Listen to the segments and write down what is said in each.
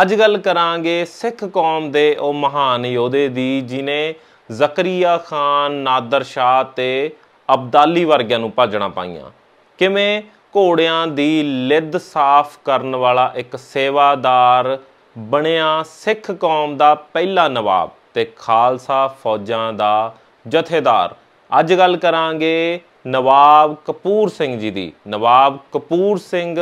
ਅੱਜ ਗੱਲ ਕਰਾਂਗੇ ਸਿੱਖ ਕੌਮ ਦੇ ਉਹ ਮਹਾਨ ਯੋਧੇ ਦੀ ਜਿਨੇ ਜ਼ਕਰੀਆ ਖਾਨ ਨਾਦਰ ਸ਼ਾਹ ਤੇ ਅਬਦਾਲੀ ਵਰਗਿਆਂ ਨੂੰ ਭਾਜਣਾ ਪਾਈਆਂ ਕਿਵੇਂ ਘੋੜਿਆਂ ਦੀ ਲਿੱਦ ਸਾਫ਼ ਕਰਨ ਵਾਲਾ ਇੱਕ ਸੇਵਾਦਾਰ ਬਣਿਆ ਸਿੱਖ ਕੌਮ ਦਾ ਪਹਿਲਾ ਨਵਾਬ ਤੇ ਖਾਲਸਾ ਫੌਜਾਂ ਦਾ ਜਥੇਦਾਰ ਅੱਜ ਗੱਲ ਕਰਾਂਗੇ ਨਵਾਬ ਕਪੂਰ ਸਿੰਘ ਜੀ ਦੀ ਨਵਾਬ ਕਪੂਰ ਸਿੰਘ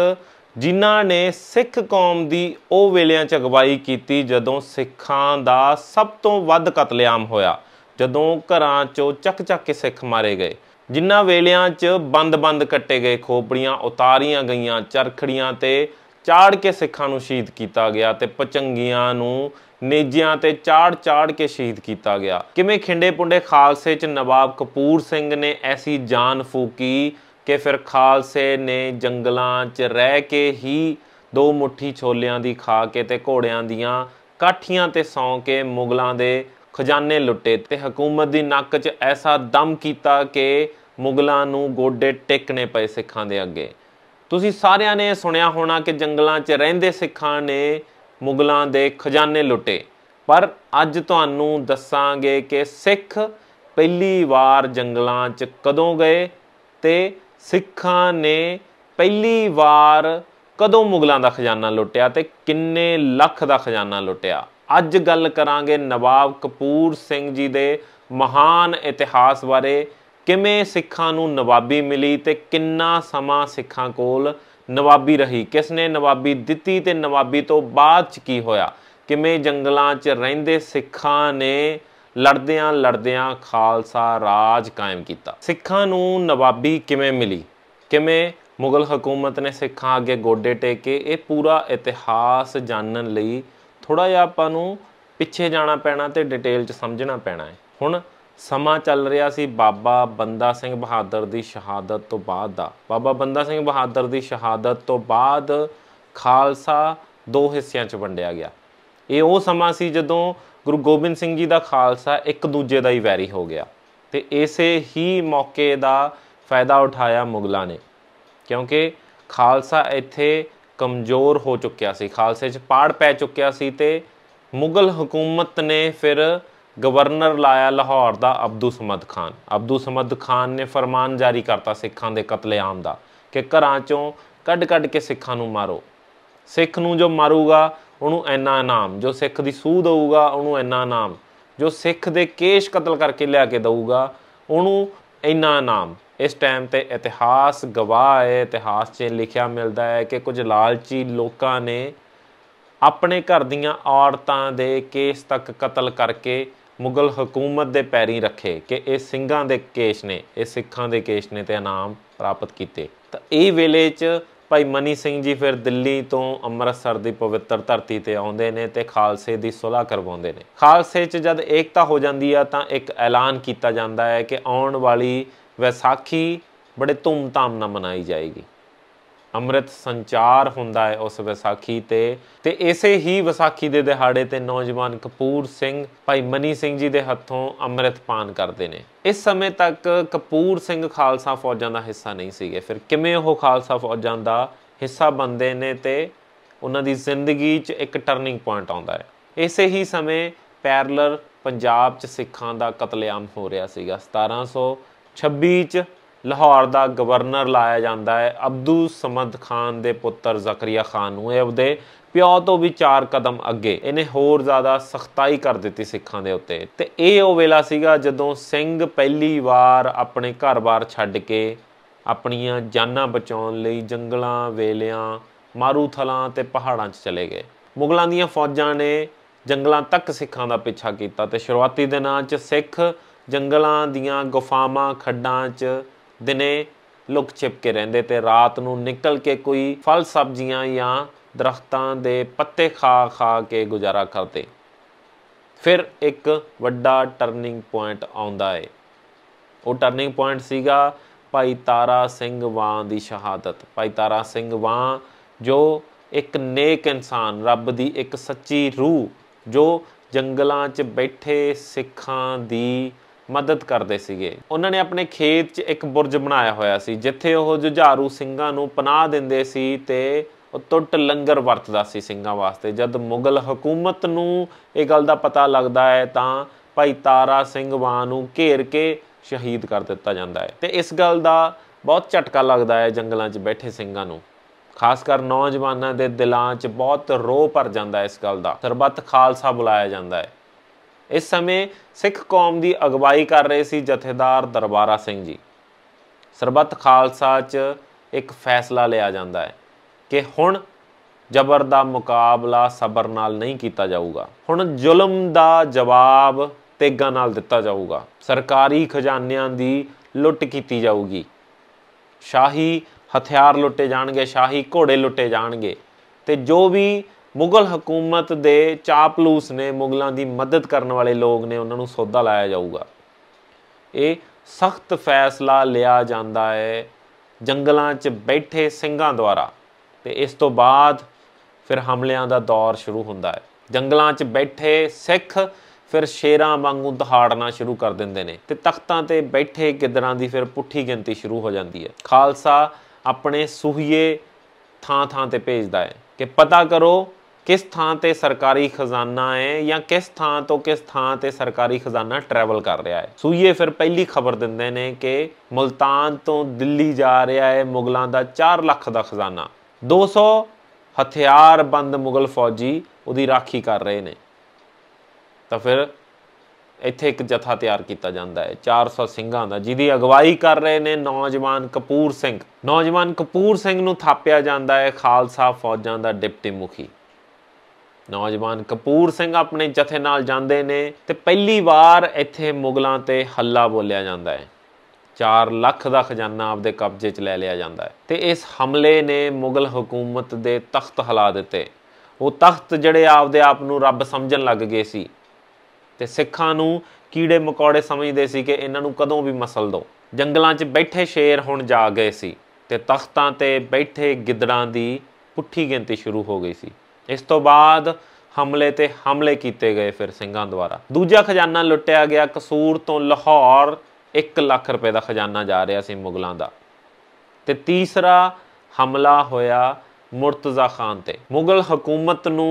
ਜਿਨ੍ਹਾਂ ਨੇ ਸਿੱਖ ਕੌਮ ਦੀ ਉਹ ਵੇਲਿਆਂ ਚ ਅਗਵਾਈ ਕੀਤੀ ਜਦੋਂ ਸਿੱਖਾਂ ਦਾ ਸਭ ਤੋਂ ਵੱਧ ਕਤਲੇਆਮ ਹੋਇਆ ਜਦੋਂ ਘਰਾਂ ਚੋਂ ਚੱਕ ਚੱਕ ਕੇ ਸਿੱਖ ਮਾਰੇ ਗਏ ਜਿਨ੍ਹਾਂ ਵੇਲਿਆਂ 'ਚ ਬੰਦ-ਬੰਦ ਕੱਟੇ ਗਏ ਖੋਪੜੀਆਂ ਉਤਾਰੀਆਂ ਗਈਆਂ ਚਰਖੜੀਆਂ ਤੇ ਚਾੜ ਕੇ ਸਿੱਖਾਂ ਨੂੰ ਸ਼ਹੀਦ ਕੀਤਾ ਗਿਆ ਤੇ ਪਚੰਗੀਆਂ ਨੂੰ ਨੇਜਿਆਂ ਤੇ ਚਾੜ ਚਾੜ ਕੇ ਸ਼ਹੀਦ ਕੀਤਾ ਗਿਆ ਕਿਵੇਂ ਖਿੰਡੇ ਪੁੰਡੇ ਖਾਲਸੇ 'ਚ ਨਵਾਬ ਕਪੂਰ ਸਿੰਘ ਨੇ ਐਸੀ ਜਾਨ ਫੂਕੀ ਕਿ ਫਿਰ ਖਾਲਸੇ ਨੇ ਜੰਗਲਾਂ 'ਚ ਰਹਿ ਕੇ ਹੀ ਦੋ ਮੁਠੀ ਛੋਲਿਆਂ ਦੀ ਖਾ ਕੇ ਤੇ ਘੋੜਿਆਂ ਦੀਆਂ ਕਾਠੀਆਂ ਤੇ ਸੌਂ ਕੇ ਮੁਗਲਾਂ ਦੇ ਖਜ਼ਾਨੇ ਲੁੱਟੇ ਤੇ ਹਕੂਮਤ ਦੀ ਨੱਕ 'ਚ ਐਸਾ ਦਮ ਕੀਤਾ ਕਿ ਮੁਗਲਾਂ ਨੂੰ ਗੋਡੇ ਟੇਕਣੇ ਪਏ ਸਿੱਖਾਂ ਦੇ ਅੱਗੇ ਤੁਸੀਂ ਸਾਰਿਆਂ ਨੇ ਸੁਣਿਆ ਹੋਣਾ ਕਿ ਜੰਗਲਾਂ 'ਚ ਰਹਿੰਦੇ ਸਿੱਖਾਂ ਨੇ ਮੁਗਲਾਂ ਦੇ ਖਜ਼ਾਨੇ ਲੁੱਟੇ ਪਰ ਅੱਜ ਤੁਹਾਨੂੰ ਦੱਸਾਂਗੇ ਕਿ ਸਿੱਖ ਪਹਿਲੀ ਵਾਰ ਜੰਗਲਾਂ 'ਚ ਕਦੋਂ ਗਏ ਤੇ ਸਿੱਖਾਂ ਨੇ ਪਹਿਲੀ ਵਾਰ ਕਦੋਂ ਮੁਗਲਾਂ ਦਾ ਖਜ਼ਾਨਾ ਲੁੱਟਿਆ ਤੇ ਕਿੰਨੇ ਲੱਖ ਦਾ ਖਜ਼ਾਨਾ ਲੁੱਟਿਆ ਅੱਜ ਗੱਲ ਕਰਾਂਗੇ ਨਵਾਬ ਕਪੂਰ ਸਿੰਘ ਜੀ ਦੇ ਮਹਾਨ ਇਤਿਹਾਸ ਬਾਰੇ ਕਿਵੇਂ ਸਿੱਖਾਂ ਨੂੰ ਨਵਾਬੀ ਮਿਲੀ ਤੇ ਕਿੰਨਾ ਸਮਾਂ ਸਿੱਖਾਂ ਕੋਲ ਨਵਾਬੀ ਰਹੀ ਕਿਸ ਨੇ ਨਵਾਬੀ ਦਿੱਤੀ ਤੇ ਨਵਾਬੀ ਤੋਂ ਬਾਅਦ ਚ ਕੀ ਹੋਇਆ ਕਿਵੇਂ ਜੰਗਲਾਂ 'ਚ ਰਹਿੰਦੇ ਸਿੱਖਾਂ ਨੇ ਲੜਦਿਆਂ ਲੜਦਿਆਂ ਖਾਲਸਾ ਰਾਜ ਕਾਇਮ ਕੀਤਾ ਸਿੱਖਾਂ ਨੂੰ ਨਵਾਬੀ ਕਿਵੇਂ ਮਿਲੀ ਕਿਵੇਂ ਮੁਗਲ ਹਕੂਮਤ ਨੇ ਸਿੱਖਾਂ ਅੱਗੇ ਗੋਡੇ ਟੇਕੇ ਇਹ ਪੂਰਾ ਇਤਿਹਾਸ ਜਾਣਨ ਲਈ ਥੋੜਾ ਜਿਹਾ ਆਪਾਂ ਨੂੰ ਪਿੱਛੇ ਜਾਣਾ ਪੈਣਾ ਤੇ ਡਿਟੇਲ 'ਚ ਸਮਝਣਾ ਪੈਣਾ ਹੈ ਹੁਣ ਸਮਾਂ ਚੱਲ ਰਿਹਾ ਸੀ ਬਾਬਾ ਬੰਦਾ ਸਿੰਘ ਬਹਾਦਰ ਦੀ ਸ਼ਹਾਦਤ ਤੋਂ ਬਾਅਦ ਦਾ ਬਾਬਾ ਬੰਦਾ ਸਿੰਘ ਬਹਾਦਰ ਦੀ ਸ਼ਹਾਦਤ ਤੋਂ ਬਾਅਦ ਖਾਲਸਾ ਦੋ ਹਿੱਸਿਆਂ 'ਚ ਵੰਡਿਆ ਗਿਆ ਇਹ ਉਹ ਸਮਾਂ ਸੀ ਜਦੋਂ ਗੁਰੂ ਗੋਬਿੰਦ ਸਿੰਘ ਜੀ ਦਾ ਖਾਲਸਾ ਇੱਕ ਦੂਜੇ ਦਾ ਹੀ ਵੈਰੀ ਹੋ ਗਿਆ ਤੇ ਇਸੇ ਹੀ ਮੌਕੇ ਦਾ ਫਾਇਦਾ ਉਠਾਇਆ ਮੁਗਲਾਂ ਨੇ ਕਿਉਂਕਿ ਖਾਲਸਾ ਇੱਥੇ ਕਮਜ਼ੋਰ ਹੋ ਚੁੱਕਿਆ ਸੀ ਖਾਲਸੇ 'ਚ ਪਾੜ ਪੈ ਚੁੱਕਿਆ ਸੀ ਤੇ ਮੁਗਲ ਹਕੂਮਤ ਨੇ ਫਿਰ ਗਵਰਨਰ ਲਾਇਆ ਲਾਹੌਰ ਦਾ ਅਬਦੂ ਸਮਦ ਖਾਨ ਅਬਦੂ ਸਮਦ ਖਾਨ ਨੇ ਫਰਮਾਨ ਜਾਰੀ ਕਰਤਾ ਸਿੱਖਾਂ ਦੇ ਕਤਲੇਆਮ ਦਾ ਕਿ ਘਰਾਂ 'ਚੋਂ ਕੱਢ-ਕੱਢ ਕੇ ਸਿੱਖਾਂ ਨੂੰ ਮਾਰੋ ਸਿੱਖ ਨੂੰ ਜੋ ਮਾਰੂਗਾ ਉਹਨੂੰ ਐਨਾ ਇਨਾਮ ਜੋ ਸਿੱਖ ਦੀ ਸੂਦ ਹੋਊਗਾ ਉਹਨੂੰ ਐਨਾ ਇਨਾਮ ਜੋ ਸਿੱਖ ਦੇ ਕੇਸ਼ ਕਤਲ ਕਰਕੇ ਲਿਆ ਕੇ ਦਊਗਾ ਉਹਨੂੰ ਐਨਾ ਇਨਾਮ ਇਸ ਟਾਈਮ ਤੇ ਇਤਿਹਾਸ ਗਵਾਹ ਹੈ ਇਤਿਹਾਸ 'ਚ ਲਿਖਿਆ ਮਿਲਦਾ ਹੈ ਕਿ ਕੁਝ ਲਾਲਚੀ ਲੋਕਾਂ ਨੇ ਆਪਣੇ ਘਰ ਦੀਆਂ ਔਰਤਾਂ ਦੇ ਕੇਸ ਤੱਕ ਕਤਲ ਕਰਕੇ ਮੁਗਲ ਹਕੂਮਤ ਦੇ ਪੈਰੀ ਰੱਖੇ ਕਿ ਇਹ ਸਿੰਘਾਂ ਦੇ ਕੇਸ ਨੇ ਇਹ ਸਿੱਖਾਂ ਦੇ ਕੇਸ ਨੇ ਤੇ ਇਨਾਮ ਪ੍ਰਾਪਤ ਕੀਤੇ ਤਾਂ ਇਹ ਵੇਲੇ 'ਚ ਭਾਈ ਮਨੀ ਸਿੰਘ ਜੀ ਫਿਰ ਦਿੱਲੀ ਤੋਂ ਅੰਮ੍ਰਿਤਸਰ ਦੀ ਪਵਿੱਤਰ ਧਰਤੀ ਤੇ ਆਉਂਦੇ ਨੇ ਤੇ ਖਾਲਸੇ ਦੀ ਸੁਲਾ ਕਰਵਾਉਂਦੇ ਨੇ ਖਾਲਸੇ 'ਚ ਜਦ ਏਕਤਾ ਹੋ ਜਾਂਦੀ ਆ ਤਾਂ ਇੱਕ ਐਲਾਨ ਕੀਤਾ ਜਾਂਦਾ ਹੈ ਕਿ ਆਉਣ ਵਾਲੀ ਵਿਸਾਖੀ ਬੜੇ ਧੂਮਧਾਮ ਨਾਲ ਮਨਾਈ ਜਾਏਗੀ ਅੰਮ੍ਰਿਤ ਸੰਚਾਰ ਹੁੰਦਾ ਹੈ ਉਸ ਵਿਸਾਖੀ ਤੇ ਤੇ ਇਸੇ ਹੀ ਵਿਸਾਖੀ ਦੇ ਦਿਹਾੜੇ ਤੇ ਨੌਜਵਾਨ ਕਪੂਰ ਸਿੰਘ ਭਾਈ ਮਨੀ ਸਿੰਘ ਜੀ ਦੇ ਹੱਥੋਂ ਅੰਮ੍ਰਿਤ ਪਾਨ ਕਰਦੇ ਨੇ ਇਸ ਸਮੇਂ ਤੱਕ ਕਪੂਰ ਸਿੰਘ ਖਾਲਸਾ ਫੌਜਾਂ ਦਾ ਹਿੱਸਾ ਨਹੀਂ ਸੀਗੇ ਫਿਰ ਕਿਵੇਂ ਉਹ ਖਾਲਸਾ ਫੌਜਾਂ ਦਾ ਹਿੱਸਾ ਬਣਦੇ ਨੇ ਤੇ ਉਹਨਾਂ ਦੀ ਜ਼ਿੰਦਗੀ 'ਚ ਇੱਕ ਟਰਨਿੰਗ ਪੁਆਇੰਟ ਆਉਂਦਾ ਹੈ ਇਸੇ ਹੀ ਸਮੇਂ ਪੈਰਲਰ ਪੰਜਾਬ 'ਚ ਸਿੱਖਾਂ ਦਾ ਕਤਲੇਆਮ ਹੋ ਰਿਹਾ ਸੀਗਾ 1726 'ਚ ਲਾਹੌਰ ਦਾ ਗਵਰਨਰ ਲਾਇਆ ਜਾਂਦਾ ਹੈ ਅਬਦੂ ਸਮਦ ਖਾਨ ਦੇ ਪੁੱਤਰ ਜ਼ਕਰੀਆ ਖਾਨ ਨੂੰ ਇਹ ਉਹਦੇ ਪਿਓ ਤੋਂ ਵੀ ਚਾਰ ਕਦਮ ਅੱਗੇ ਇਹਨੇ ਹੋਰ ਜ਼ਿਆਦਾ ਸਖਤਾਈ ਕਰ ਦਿੱਤੀ ਸਿੱਖਾਂ ਦੇ ਉੱਤੇ ਤੇ ਇਹ ਉਹ ਵੇਲਾ ਸੀਗਾ ਜਦੋਂ ਸਿੰਘ ਪਹਿਲੀ ਵਾਰ ਆਪਣੇ ਘਰ-ਬਾਰ ਛੱਡ ਕੇ ਆਪਣੀਆਂ ਜਾਨਾਂ ਬਚਾਉਣ ਲਈ ਜੰਗਲਾਂ ਵੇਲਿਆਂ ਮਾਰੂਥਲਾਂ ਤੇ ਪਹਾੜਾਂ 'ਚ ਚਲੇ ਗਏ ਮੁਗਲਾਂ ਦੀਆਂ ਫੌਜਾਂ ਨੇ ਜੰਗਲਾਂ ਤੱਕ ਸਿੱਖਾਂ ਦਾ ਪਿੱਛਾ ਕੀਤਾ ਤੇ ਸ਼ੁਰੂਆਤੀ ਦਿਨਾਂ 'ਚ ਸਿੱਖ ਜੰਗਲਾਂ ਦੀਆਂ ਗੁਫਾਵਾਂ ਖੱਡਾਂ 'ਚ ਦਿਨੇ ਲੁਕ ਛਿਪ ਕੇ ਰਹਿੰਦੇ ਤੇ ਰਾਤ ਨੂੰ ਨਿਕਲ ਕੇ ਕੋਈ ਫਲ ਸਬਜ਼ੀਆਂ ਜਾਂ ਦਰਖਤਾਂ ਦੇ ਪੱਤੇ ਖਾ ਖਾ ਕੇ ਗੁਜ਼ਾਰਾ ਕਰਦੇ ਫਿਰ ਇੱਕ ਵੱਡਾ ਟਰਨਿੰਗ ਪੁਆਇੰਟ ਆਉਂਦਾ ਏ ਉਹ ਟਰਨਿੰਗ ਪੁਆਇੰਟ ਸੀਗਾ ਭਾਈ ਤਾਰਾ ਸਿੰਘ ਵਾਂ ਦੀ ਸ਼ਹਾਦਤ ਭਾਈ ਤਾਰਾ ਸਿੰਘ ਵਾਂ ਜੋ ਇੱਕ ਨੇਕ ਇਨਸਾਨ ਰੱਬ ਦੀ ਇੱਕ ਸੱਚੀ ਰੂਹ ਜੋ ਜੰਗਲਾਂ 'ਚ ਬੈਠੇ ਸਿੱਖਾਂ ਦੀ ਮਦਦ ਕਰਦੇ ਸੀਗੇ ਉਹਨਾਂ ਨੇ ਆਪਣੇ ਖੇਤ 'ਚ ਇੱਕ ਬੁਰਜ ਬਣਾਇਆ ਹੋਇਆ ਸੀ ਜਿੱਥੇ ਉਹ ਜੁਝਾਰੂ ਸਿੰਘਾਂ ਨੂੰ ਪਨਾਹ ਦਿੰਦੇ ਸੀ ਤੇ ਟੁੱਟ ਲੰਗਰ ਵਰਤਦਾ ਸੀ ਸਿੰਘਾਂ ਵਾਸਤੇ ਜਦ ਮੁਗਲ ਹਕੂਮਤ ਨੂੰ ਇਹ ਗੱਲ ਦਾ ਪਤਾ ਲੱਗਦਾ ਹੈ ਤਾਂ ਭਾਈ ਤਾਰਾ ਸਿੰਘ ਵਾਂ ਨੂੰ ਘੇਰ ਕੇ ਸ਼ਹੀਦ ਕਰ ਦਿੱਤਾ ਜਾਂਦਾ ਹੈ ਤੇ ਇਸ ਗੱਲ ਦਾ ਬਹੁਤ ਝਟਕਾ ਲੱਗਦਾ ਹੈ ਜੰਗਲਾਂ 'ਚ ਬੈਠੇ ਸਿੰਘਾਂ ਨੂੰ ਖਾਸ ਕਰ ਨੌਜਵਾਨਾਂ ਦੇ ਦਿਲਾਂ 'ਚ ਬਹੁਤ ਰੋਹ ਭਰ ਜਾਂਦਾ ਹੈ ਇਸ ਗੱਲ ਦਾ ਸਰਬੱਤ ਖਾਲਸਾ ਬੁਲਾਇਆ ਜਾਂਦਾ ਹੈ ਇਸ ਸਮੇਂ ਸਿੱਖ ਕੌਮ ਦੀ ਅਗਵਾਈ ਕਰ ਰਹੇ ਸੀ ਜਥੇਦਾਰ ਦਰਬਾਰਾ ਸਿੰਘ ਜੀ ਸਰਬੱਤ ਖਾਲਸਾ 'ਚ ਇੱਕ ਫੈਸਲਾ ਲਿਆ ਜਾਂਦਾ ਹੈ ਕਿ ਹੁਣ ਜ਼ਬਰ ਦਾ ਮੁਕਾਬਲਾ ਸਬਰ ਨਾਲ ਨਹੀਂ ਕੀਤਾ ਜਾਊਗਾ ਹੁਣ ਜ਼ੁਲਮ ਦਾ ਜਵਾਬ ਤੇਗਾ ਨਾਲ ਦਿੱਤਾ ਜਾਊਗਾ ਸਰਕਾਰੀ ਖਜ਼ਾਨਿਆਂ ਦੀ ਲੁੱਟ ਕੀਤੀ ਜਾਊਗੀ ਸ਼ਾਹੀ ਹਥਿਆਰ ਲੁੱਟੇ ਜਾਣਗੇ ਸ਼ਾਹੀ ਘੋੜੇ ਲੁੱਟੇ ਜਾਣਗੇ ਤੇ ਜੋ ਵੀ ਮੁਗਲ ਹਕੂਮਤ ਦੇ ਚਾਪਲੂਸ ਨੇ ਮੁਗਲਾਂ ਦੀ ਮਦਦ ਕਰਨ ਵਾਲੇ ਲੋਕ ਨੇ ਉਹਨਾਂ ਨੂੰ ਸੌਦਾ ਲਾਇਆ ਜਾਊਗਾ ਇਹ ਸਖਤ ਫੈਸਲਾ ਲਿਆ ਜਾਂਦਾ ਹੈ ਜੰਗਲਾਂ 'ਚ ਬੈਠੇ ਸਿੰਘਾਂ ਦੁਆਰਾ ਤੇ ਇਸ ਤੋਂ ਬਾਅਦ ਫਿਰ ਹਮਲਿਆਂ ਦਾ ਦੌਰ ਸ਼ੁਰੂ ਹੁੰਦਾ ਹੈ ਜੰਗਲਾਂ 'ਚ ਬੈਠੇ ਸਿੱਖ ਫਿਰ ਸ਼ੇਰਾਂ ਵਾਂਗੂ ਦਹਾੜਨਾ ਸ਼ੁਰੂ ਕਰ ਦਿੰਦੇ ਨੇ ਤੇ ਤਖਤਾਂ ਤੇ ਬੈਠੇ ਗਿੱਦੜਾਂ ਦੀ ਫਿਰ ਪੁੱਠੀ ਗਿਣਤੀ ਸ਼ੁਰੂ ਹੋ ਜਾਂਦੀ ਹੈ ਖਾਲਸਾ ਆਪਣੇ ਸੁਹੀਏ ਥਾਂ ਥਾਂ ਤੇ ਭੇਜਦਾ ਹੈ ਕਿ ਪਤਾ ਕਰੋ ਕਿਸ ਥਾਂ ਤੇ ਸਰਕਾਰੀ ਖਜ਼ਾਨਾ ਹੈ ਜਾਂ ਕਿਸ ਥਾਂ ਤੋਂ ਕਿਸ ਥਾਂ ਤੇ ਸਰਕਾਰੀ ਖਜ਼ਾਨਾ ਟਰੈਵਲ ਕਰ ਰਿਹਾ ਹੈ ਸੂਈਏ ਫਿਰ ਪਹਿਲੀ ਖਬਰ ਦਿੰਦੇ ਨੇ ਕਿ ਮਲਤਾਨ ਤੋਂ ਦਿੱਲੀ ਜਾ ਰਿਹਾ ਹੈ ਮੁਗਲਾਂ ਦਾ 4 ਲੱਖ ਦਾ ਖਜ਼ਾਨਾ 200 ਹਥਿਆਰਬੰਦ ਮੁਗਲ ਫੌਜੀ ਉਹਦੀ ਰਾਖੀ ਕਰ ਰਹੇ ਨੇ ਤਾਂ ਫਿਰ ਇੱਥੇ ਇੱਕ ਜਥਾ ਤਿਆਰ ਕੀਤਾ ਜਾਂਦਾ ਹੈ 400 ਸਿੰਘਾਂ ਦਾ ਜਿਹਦੀ ਅਗਵਾਈ ਕਰ ਰਹੇ ਨੇ ਨੌਜਵਾਨ ਕਪੂਰ ਸਿੰਘ ਨੌਜਵਾਨ ਕਪੂਰ ਸਿੰਘ ਨੂੰ ਥਾਪਿਆ ਜਾਂਦਾ ਹੈ ਖਾਲਸਾ ਫੌਜਾਂ ਦਾ ਡਿਪਟੀ ਮੁਖੀ ਨੌਜਵਾਨ ਕਪੂਰ ਸਿੰਘ ਆਪਣੇ ਜਥੇ ਨਾਲ ਜਾਂਦੇ ਨੇ ਤੇ ਪਹਿਲੀ ਵਾਰ ਇੱਥੇ ਮੁਗਲਾਂ ਤੇ ਹੱਲਾ ਬੋਲਿਆ ਜਾਂਦਾ ਹੈ 4 ਲੱਖ ਦਾ ਖਜ਼ਾਨਾ ਆਪਦੇ ਕਬਜ਼ੇ 'ਚ ਲੈ ਲਿਆ ਜਾਂਦਾ ਹੈ ਤੇ ਇਸ ਹਮਲੇ ਨੇ ਮੁਗਲ ਹਕੂਮਤ ਦੇ ਤਖਤ ਹਿਲਾ ਦਿੱਤੇ ਉਹ ਤਖਤ ਜਿਹੜੇ ਆਪਦੇ ਆਪ ਨੂੰ ਰੱਬ ਸਮਝਣ ਲੱਗ ਗਏ ਸੀ ਤੇ ਸਿੱਖਾਂ ਨੂੰ ਕੀੜੇ ਮਕੌੜੇ ਸਮਝਦੇ ਸੀ ਕਿ ਇਹਨਾਂ ਨੂੰ ਕਦੋਂ ਵੀ ਮਸਲ ਦੋ ਜੰਗਲਾਂ 'ਚ ਬੈਠੇ ਸ਼ੇਰ ਹੁਣ ਜਾ ਗਏ ਸੀ ਤੇ ਤਖਤਾਂ ਤੇ ਬੈਠੇ ਗਿੱਦੜਾਂ ਦੀ ਪੁੱਠੀ ਗਿਣਤੀ ਸ਼ੁਰੂ ਹੋ ਗਈ ਸੀ ਇਸ ਤੋਂ ਬਾਅਦ ਹਮਲੇ ਤੇ ਹਮਲੇ ਕੀਤੇ ਗਏ ਫਿਰ ਸਿੰਘਾਂ ਦੁਆਰਾ ਦੂਜਾ ਖਜ਼ਾਨਾ ਲੁੱਟਿਆ ਗਿਆ ਕਸੂਰ ਤੋਂ ਲਾਹੌਰ 1 ਲੱਖ ਰੁਪਏ ਦਾ ਖਜ਼ਾਨਾ ਜਾ ਰਿਹਾ ਸੀ ਮੁਗਲਾਂ ਦਾ ਤੇ ਤੀਸਰਾ ਹਮਲਾ ਹੋਇਆ ਮੁਰਤਜ਼ਾ ਖਾਨ ਤੇ ਮੁਗਲ ਹਕੂਮਤ ਨੂੰ